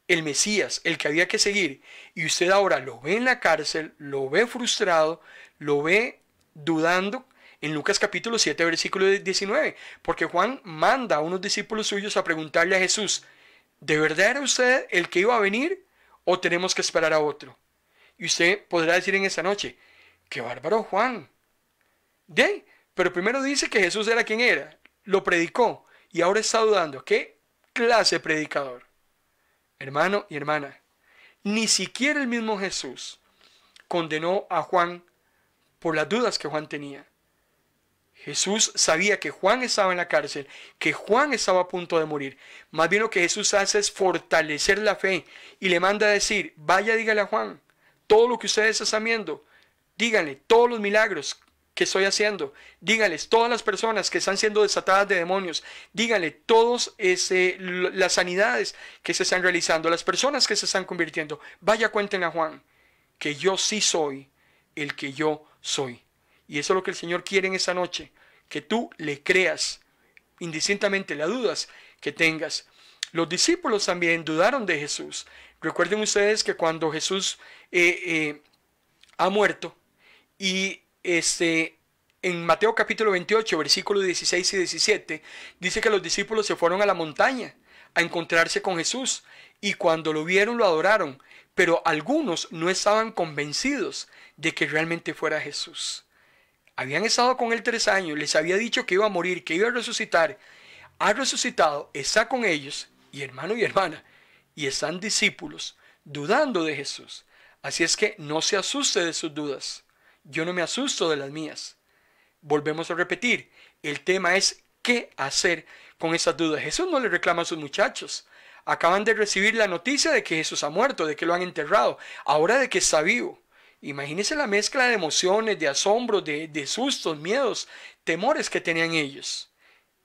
el Mesías, el que había que seguir, y usted ahora lo ve en la cárcel, lo ve frustrado, lo ve dudando en Lucas capítulo 7, versículo 19, porque Juan manda a unos discípulos suyos a preguntarle a Jesús, ¿de verdad era usted el que iba a venir o tenemos que esperar a otro? Y usted podrá decir en esa noche, qué bárbaro Juan. De, pero primero dice que Jesús era quien era, lo predicó y ahora está dudando, ¿qué clase predicador. Hermano y hermana, ni siquiera el mismo Jesús condenó a Juan por las dudas que Juan tenía. Jesús sabía que Juan estaba en la cárcel, que Juan estaba a punto de morir. Más bien lo que Jesús hace es fortalecer la fe y le manda a decir, vaya dígale a Juan todo lo que ustedes están viendo, díganle todos los milagros que estoy haciendo. Díganles, todas las personas que están siendo desatadas de demonios, díganle todas las sanidades que se están realizando, las personas que se están convirtiendo. Vaya, cuenten a Juan que yo sí soy el que yo soy. Y eso es lo que el Señor quiere en esta noche, que tú le creas, indistintamente La dudas que tengas. Los discípulos también dudaron de Jesús. Recuerden ustedes que cuando Jesús eh, eh, ha muerto y este, en Mateo capítulo 28, versículos 16 y 17, dice que los discípulos se fueron a la montaña a encontrarse con Jesús y cuando lo vieron lo adoraron, pero algunos no estaban convencidos de que realmente fuera Jesús. Habían estado con él tres años, les había dicho que iba a morir, que iba a resucitar. Ha resucitado, está con ellos, y hermano y hermana, y están discípulos, dudando de Jesús. Así es que no se asuste de sus dudas. Yo no me asusto de las mías. Volvemos a repetir, el tema es qué hacer con esas dudas. Jesús no le reclama a sus muchachos. Acaban de recibir la noticia de que Jesús ha muerto, de que lo han enterrado, ahora de que está vivo. Imagínense la mezcla de emociones, de asombro, de, de sustos, miedos, temores que tenían ellos.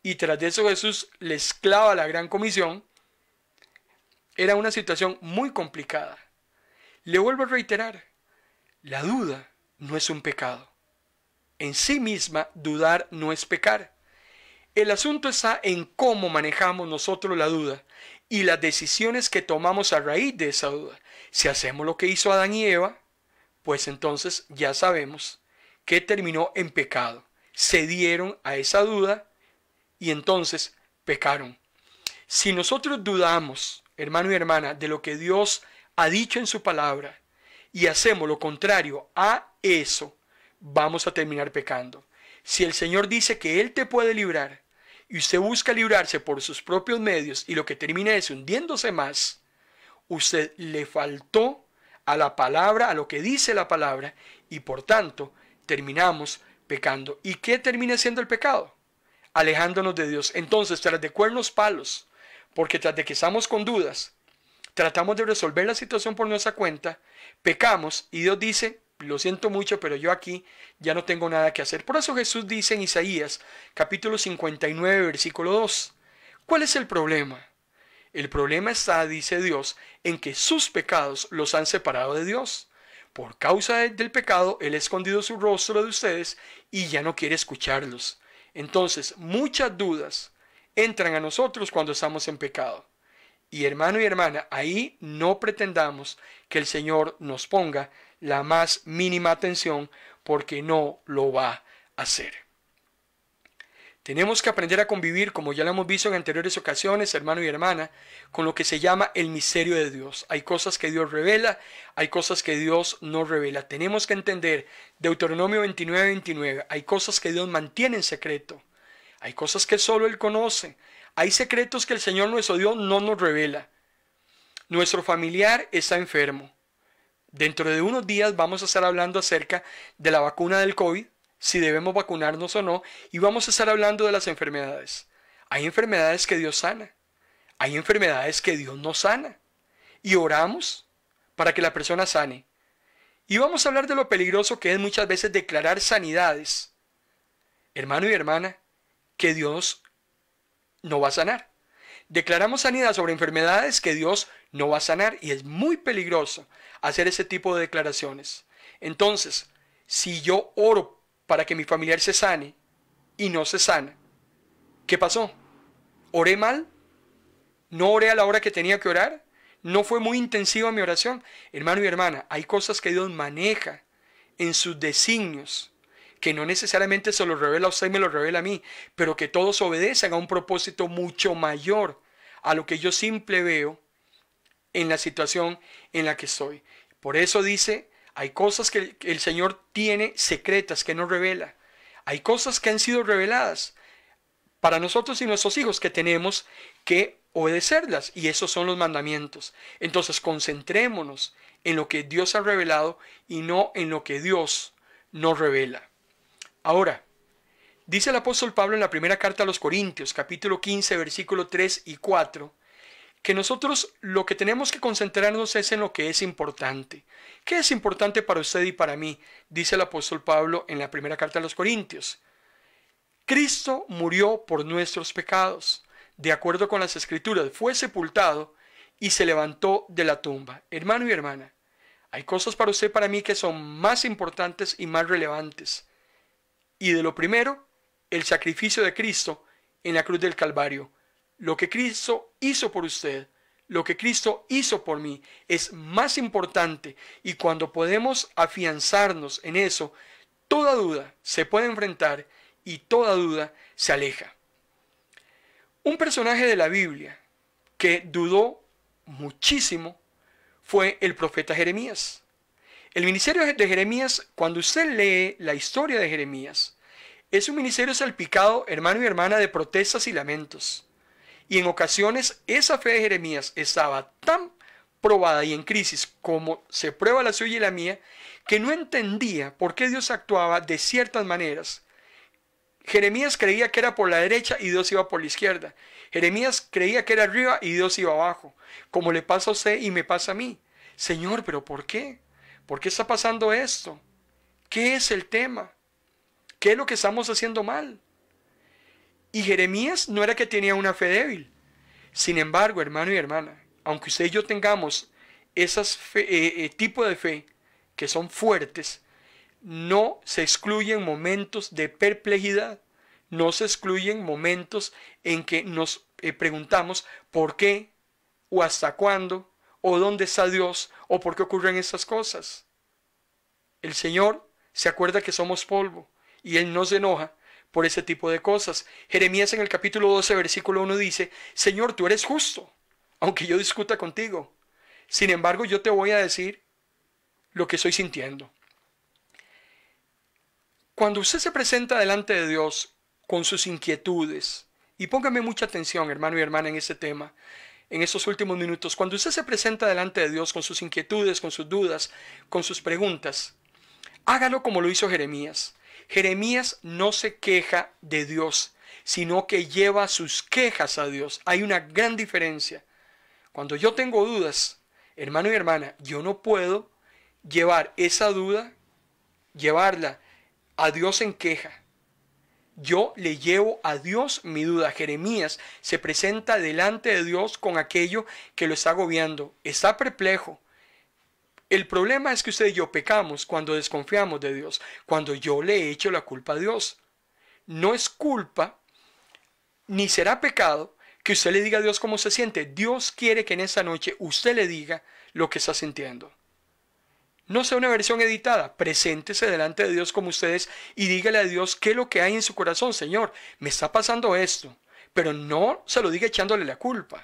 Y tras de eso Jesús les clava la gran comisión. Era una situación muy complicada. Le vuelvo a reiterar, la duda no es un pecado. En sí misma, dudar no es pecar. El asunto está en cómo manejamos nosotros la duda y las decisiones que tomamos a raíz de esa duda. Si hacemos lo que hizo Adán y Eva, pues entonces ya sabemos que terminó en pecado. Se dieron a esa duda y entonces pecaron. Si nosotros dudamos, hermano y hermana, de lo que Dios ha dicho en su palabra, y hacemos lo contrario a eso, vamos a terminar pecando. Si el Señor dice que Él te puede librar y usted busca librarse por sus propios medios y lo que termina es hundiéndose más, usted le faltó a la palabra, a lo que dice la palabra y por tanto terminamos pecando. ¿Y qué termina siendo el pecado? Alejándonos de Dios. Entonces, tras de cuernos palos, porque tras de que estamos con dudas, tratamos de resolver la situación por nuestra cuenta, pecamos y Dios dice, lo siento mucho, pero yo aquí ya no tengo nada que hacer. Por eso Jesús dice en Isaías capítulo 59, versículo 2, ¿cuál es el problema? El problema está, dice Dios, en que sus pecados los han separado de Dios. Por causa del pecado, Él ha escondido su rostro de ustedes y ya no quiere escucharlos. Entonces, muchas dudas entran a nosotros cuando estamos en pecado. Y hermano y hermana, ahí no pretendamos que el Señor nos ponga la más mínima atención porque no lo va a hacer. Tenemos que aprender a convivir, como ya lo hemos visto en anteriores ocasiones, hermano y hermana, con lo que se llama el misterio de Dios. Hay cosas que Dios revela, hay cosas que Dios no revela. Tenemos que entender Deuteronomio 29, 29. Hay cosas que Dios mantiene en secreto. Hay cosas que solo Él conoce. Hay secretos que el Señor nuestro Dios no nos revela. Nuestro familiar está enfermo. Dentro de unos días vamos a estar hablando acerca de la vacuna del COVID, si debemos vacunarnos o no, y vamos a estar hablando de las enfermedades. Hay enfermedades que Dios sana, hay enfermedades que Dios no sana, y oramos para que la persona sane. Y vamos a hablar de lo peligroso que es muchas veces declarar sanidades. Hermano y hermana, que Dios no va a sanar. Declaramos sanidad sobre enfermedades que Dios no va a sanar y es muy peligroso hacer ese tipo de declaraciones. Entonces, si yo oro para que mi familiar se sane y no se sana, ¿qué pasó? ¿Oré mal? ¿No oré a la hora que tenía que orar? ¿No fue muy intensiva mi oración? Hermano y hermana, hay cosas que Dios maneja en sus designios que no necesariamente se lo revela a usted y me lo revela a mí, pero que todos obedecen a un propósito mucho mayor a lo que yo simple veo en la situación en la que estoy. Por eso dice, hay cosas que el Señor tiene secretas que no revela. Hay cosas que han sido reveladas para nosotros y nuestros hijos que tenemos que obedecerlas y esos son los mandamientos. Entonces concentrémonos en lo que Dios ha revelado y no en lo que Dios no revela. Ahora, dice el apóstol Pablo en la primera carta a los Corintios, capítulo 15, versículo 3 y 4, que nosotros lo que tenemos que concentrarnos es en lo que es importante. ¿Qué es importante para usted y para mí? Dice el apóstol Pablo en la primera carta a los Corintios. Cristo murió por nuestros pecados, de acuerdo con las escrituras, fue sepultado y se levantó de la tumba. Hermano y hermana, hay cosas para usted y para mí que son más importantes y más relevantes y de lo primero, el sacrificio de Cristo en la cruz del Calvario. Lo que Cristo hizo por usted, lo que Cristo hizo por mí, es más importante y cuando podemos afianzarnos en eso, toda duda se puede enfrentar y toda duda se aleja. Un personaje de la Biblia que dudó muchísimo fue el profeta Jeremías. El ministerio de Jeremías, cuando usted lee la historia de Jeremías, es un ministerio salpicado, hermano y hermana, de protestas y lamentos. Y en ocasiones esa fe de Jeremías estaba tan probada y en crisis como se prueba la suya y la mía, que no entendía por qué Dios actuaba de ciertas maneras. Jeremías creía que era por la derecha y Dios iba por la izquierda. Jeremías creía que era arriba y Dios iba abajo, como le pasa a usted y me pasa a mí. Señor, pero ¿por qué? ¿Por qué está pasando esto? ¿Qué es el tema? ¿Qué es lo que estamos haciendo mal? Y Jeremías no era que tenía una fe débil. Sin embargo, hermano y hermana, aunque usted y yo tengamos ese eh, eh, tipo de fe que son fuertes, no se excluyen momentos de perplejidad, no se excluyen momentos en que nos eh, preguntamos por qué o hasta cuándo o dónde está Dios o por qué ocurren estas cosas. El Señor se acuerda que somos polvo y Él no se enoja por ese tipo de cosas. Jeremías en el capítulo 12, versículo 1 dice, Señor, tú eres justo, aunque yo discuta contigo. Sin embargo, yo te voy a decir lo que estoy sintiendo. Cuando usted se presenta delante de Dios con sus inquietudes, y póngame mucha atención, hermano y hermana, en este tema, en estos últimos minutos, cuando usted se presenta delante de Dios con sus inquietudes, con sus dudas, con sus preguntas, hágalo como lo hizo Jeremías. Jeremías no se queja de Dios, sino que lleva sus quejas a Dios. Hay una gran diferencia. Cuando yo tengo dudas, hermano y hermana, yo no puedo llevar esa duda, llevarla a Dios en queja. Yo le llevo a Dios mi duda. Jeremías se presenta delante de Dios con aquello que lo está agobiando. Está perplejo. El problema es que usted y yo pecamos cuando desconfiamos de Dios, cuando yo le he hecho la culpa a Dios. No es culpa, ni será pecado que usted le diga a Dios cómo se siente. Dios quiere que en esa noche usted le diga lo que está sintiendo. No sea una versión editada, preséntese delante de Dios como ustedes y dígale a Dios qué es lo que hay en su corazón, Señor, me está pasando esto, pero no se lo diga echándole la culpa,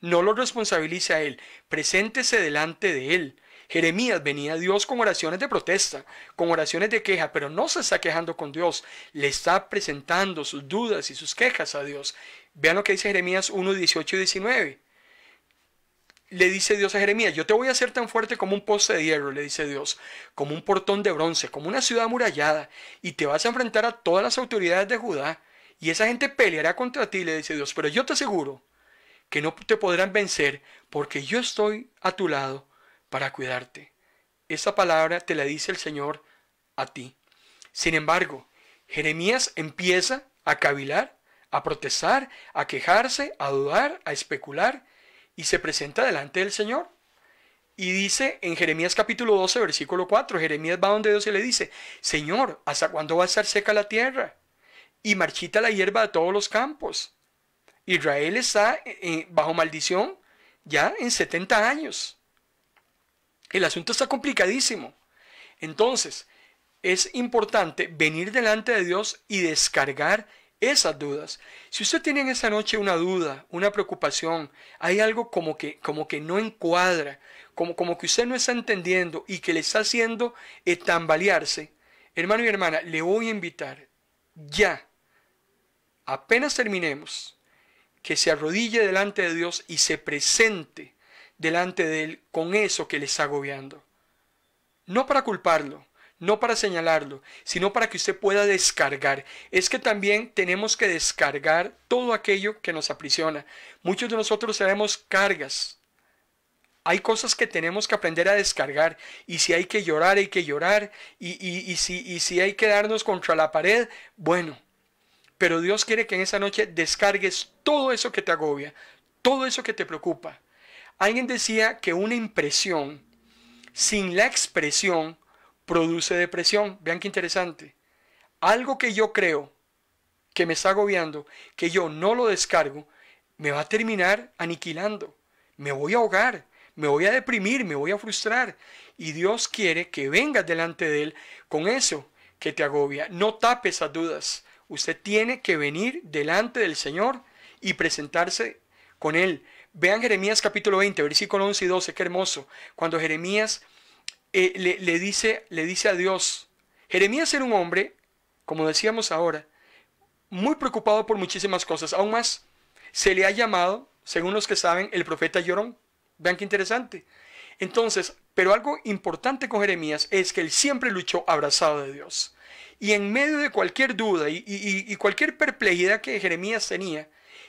no lo responsabilice a Él, preséntese delante de Él. Jeremías venía a Dios con oraciones de protesta, con oraciones de queja, pero no se está quejando con Dios, le está presentando sus dudas y sus quejas a Dios. Vean lo que dice Jeremías 1, 18 y 19 le dice Dios a Jeremías, yo te voy a hacer tan fuerte como un poste de hierro, le dice Dios, como un portón de bronce, como una ciudad amurallada, y te vas a enfrentar a todas las autoridades de Judá, y esa gente peleará contra ti, le dice Dios, pero yo te aseguro que no te podrán vencer, porque yo estoy a tu lado para cuidarte. Esa palabra te la dice el Señor a ti. Sin embargo, Jeremías empieza a cavilar, a protestar, a quejarse, a dudar, a especular, y se presenta delante del Señor. Y dice en Jeremías capítulo 12, versículo 4, Jeremías va donde Dios y le dice, Señor, ¿hasta cuándo va a estar seca la tierra? Y marchita la hierba de todos los campos. Israel está eh, eh, bajo maldición ya en 70 años. El asunto está complicadísimo. Entonces, es importante venir delante de Dios y descargar esas dudas. Si usted tiene en esa noche una duda, una preocupación, hay algo como que, como que no encuadra, como, como que usted no está entendiendo y que le está haciendo estambalearse, hermano y hermana, le voy a invitar ya, apenas terminemos, que se arrodille delante de Dios y se presente delante de Él con eso que le está agobiando. No para culparlo, no para señalarlo, sino para que usted pueda descargar. Es que también tenemos que descargar todo aquello que nos aprisiona. Muchos de nosotros tenemos cargas. Hay cosas que tenemos que aprender a descargar. Y si hay que llorar, hay que llorar. Y, y, y si, y si hay que darnos contra la pared, bueno. Pero Dios quiere que en esa noche descargues todo eso que te agobia, todo eso que te preocupa. Alguien decía que una impresión sin la expresión produce depresión. Vean qué interesante. Algo que yo creo que me está agobiando, que yo no lo descargo, me va a terminar aniquilando. Me voy a ahogar, me voy a deprimir, me voy a frustrar. Y Dios quiere que vengas delante de Él con eso que te agobia. No tapes a dudas. Usted tiene que venir delante del Señor y presentarse con Él. Vean Jeremías capítulo 20, versículo 11 y 12, qué hermoso. Cuando Jeremías eh, le, dice, le dice a Dios. Jeremías era un hombre, como decíamos ahora, muy preocupado por muchísimas cosas. Aún más, se le ha llamado, según los que saben, el profeta llorón. Vean qué interesante. Entonces, pero algo importante con Jeremías es que él siempre luchó abrazado de Dios. Y en medio de cualquier duda y, y cualquier perplejidad que Jeremías tenía,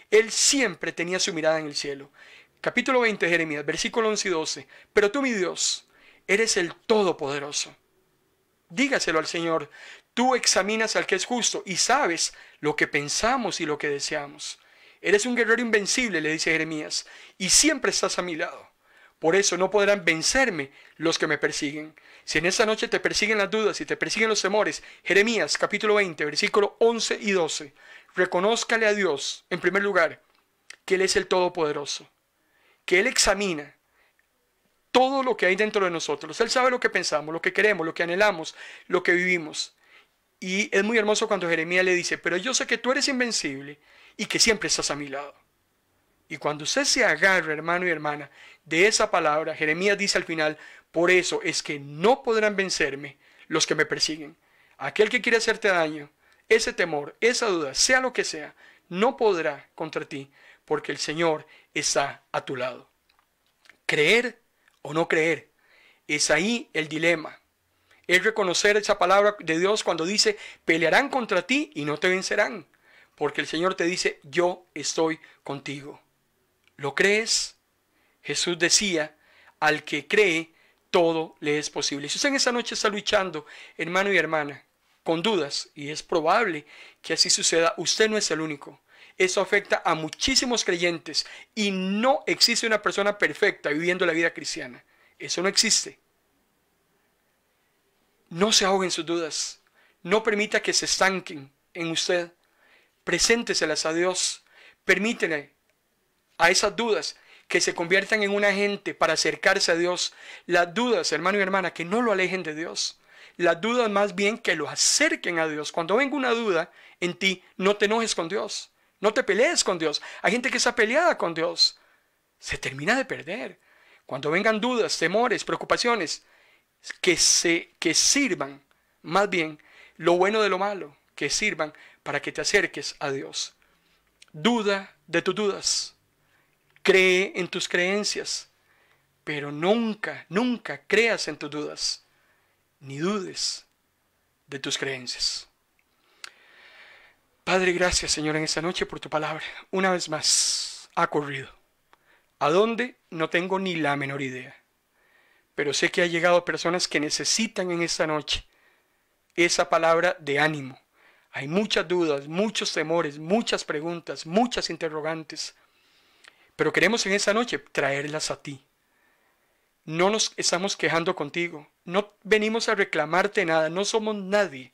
él siempre tenía su mirada en el cielo. Capítulo 20 Jeremías, versículo 11 y 12. Pero tú, mi Dios, eres el Todopoderoso. Dígaselo al Señor, tú examinas al que es justo y sabes lo que pensamos y lo que deseamos. Eres un guerrero invencible, le dice Jeremías, y siempre estás a mi lado. Por eso no podrán vencerme los que me persiguen. Si en esta noche te persiguen las dudas y te persiguen los temores, Jeremías capítulo 20, versículo 11 y 12, reconózcale a Dios, en primer lugar, que Él es el Todopoderoso, que Él examina, todo lo que hay dentro de nosotros. Él sabe lo que pensamos, lo que queremos, lo que anhelamos, lo que vivimos. Y es muy hermoso cuando Jeremías le dice, pero yo sé que tú eres invencible y que siempre estás a mi lado. Y cuando usted se agarra, hermano y hermana, de esa palabra, Jeremías dice al final, por eso es que no podrán vencerme los que me persiguen. Aquel que quiere hacerte daño, ese temor, esa duda, sea lo que sea, no podrá contra ti, porque el Señor está a tu lado. Creer o no creer. Es ahí el dilema. Es reconocer esa palabra de Dios cuando dice, pelearán contra ti y no te vencerán. Porque el Señor te dice, yo estoy contigo. ¿Lo crees? Jesús decía, al que cree, todo le es posible. Si usted en esa noche está luchando, hermano y hermana, con dudas, y es probable que así suceda, usted no es el único. Eso afecta a muchísimos creyentes y no existe una persona perfecta viviendo la vida cristiana. Eso no existe. No se ahoguen sus dudas. No permita que se estanquen en usted. Presénteselas a Dios. Permítele a esas dudas que se conviertan en un agente para acercarse a Dios. Las dudas, hermano y hermana, que no lo alejen de Dios. Las dudas más bien que lo acerquen a Dios. Cuando venga una duda en ti, no te enojes con Dios. No te pelees con Dios. Hay gente que está peleada con Dios. Se termina de perder. Cuando vengan dudas, temores, preocupaciones, que, se, que sirvan más bien lo bueno de lo malo, que sirvan para que te acerques a Dios. Duda de tus dudas. Cree en tus creencias. Pero nunca, nunca creas en tus dudas. Ni dudes de tus creencias. Padre, gracias Señor en esta noche por tu palabra. Una vez más, ha corrido. ¿A dónde? No tengo ni la menor idea. Pero sé que ha llegado personas que necesitan en esta noche esa palabra de ánimo. Hay muchas dudas, muchos temores, muchas preguntas, muchas interrogantes. Pero queremos en esta noche traerlas a ti. No nos estamos quejando contigo. No venimos a reclamarte nada. No somos nadie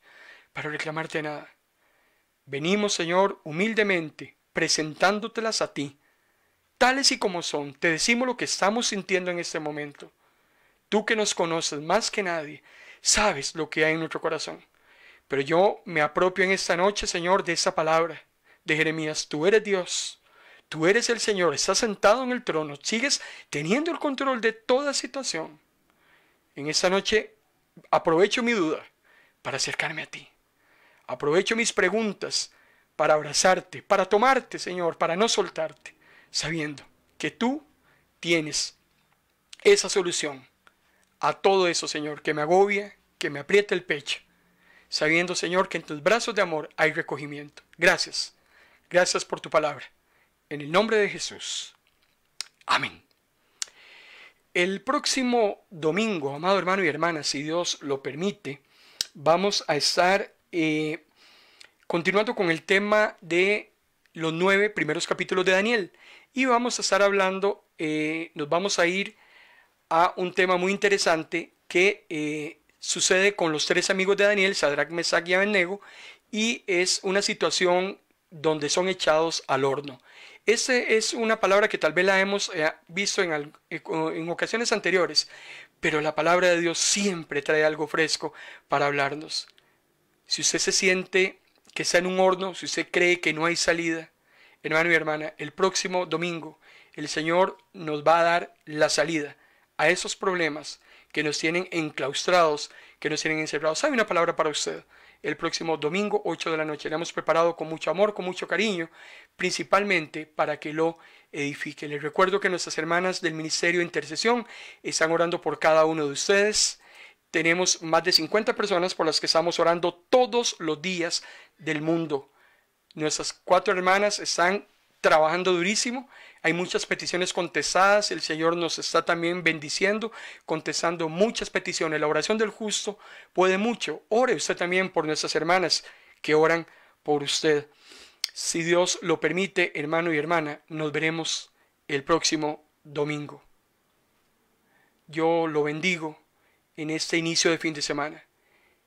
para reclamarte nada. Venimos, Señor, humildemente, presentándotelas a ti, tales y como son, te decimos lo que estamos sintiendo en este momento. Tú que nos conoces más que nadie, sabes lo que hay en nuestro corazón. Pero yo me apropio en esta noche, Señor, de esa palabra de Jeremías. Tú eres Dios, tú eres el Señor, estás sentado en el trono, sigues teniendo el control de toda situación. En esta noche aprovecho mi duda para acercarme a ti. Aprovecho mis preguntas para abrazarte, para tomarte, Señor, para no soltarte, sabiendo que tú tienes esa solución a todo eso, Señor, que me agobia, que me aprieta el pecho, sabiendo, Señor, que en tus brazos de amor hay recogimiento. Gracias, gracias por tu palabra. En el nombre de Jesús. Amén. El próximo domingo, amado hermano y hermana, si Dios lo permite, vamos a estar eh, continuando con el tema de los nueve primeros capítulos de Daniel. Y vamos a estar hablando, eh, nos vamos a ir a un tema muy interesante que eh, sucede con los tres amigos de Daniel, Sadrach, Mesach y Abednego, y es una situación donde son echados al horno. Esa es una palabra que tal vez la hemos visto en ocasiones anteriores, pero la palabra de Dios siempre trae algo fresco para hablarnos si usted se siente que está en un horno, si usted cree que no hay salida, hermano y hermana, el próximo domingo el Señor nos va a dar la salida a esos problemas que nos tienen enclaustrados, que nos tienen encerrados. ¿Sabe una palabra para usted. El próximo domingo, 8 de la noche, le hemos preparado con mucho amor, con mucho cariño, principalmente para que lo edifique. Les recuerdo que nuestras hermanas del Ministerio de Intercesión están orando por cada uno de ustedes tenemos más de 50 personas por las que estamos orando todos los días del mundo. Nuestras cuatro hermanas están trabajando durísimo. Hay muchas peticiones contestadas. El Señor nos está también bendiciendo, contestando muchas peticiones. La oración del justo puede mucho. Ore usted también por nuestras hermanas que oran por usted. Si Dios lo permite, hermano y hermana, nos veremos el próximo domingo. Yo lo bendigo en este inicio de fin de semana.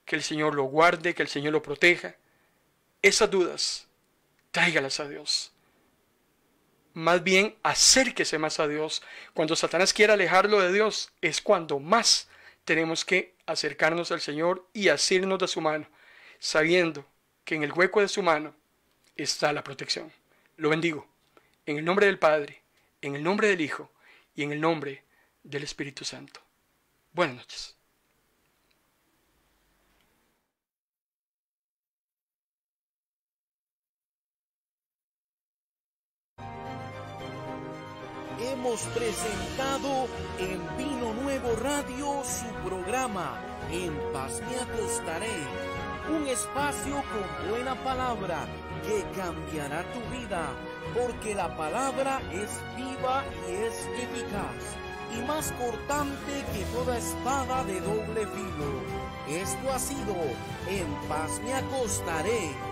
Que el Señor lo guarde, que el Señor lo proteja. Esas dudas, tráigalas a Dios. Más bien, acérquese más a Dios. Cuando Satanás quiera alejarlo de Dios, es cuando más tenemos que acercarnos al Señor y asirnos de su mano, sabiendo que en el hueco de su mano está la protección. Lo bendigo. En el nombre del Padre, en el nombre del Hijo y en el nombre del Espíritu Santo. Buenas noches. Hemos presentado en Vino Nuevo Radio su programa En Paz me acostaré, un espacio con buena palabra que cambiará tu vida, porque la palabra es viva y es eficaz y más cortante que toda espada de doble filo. Esto ha sido En paz me acostaré.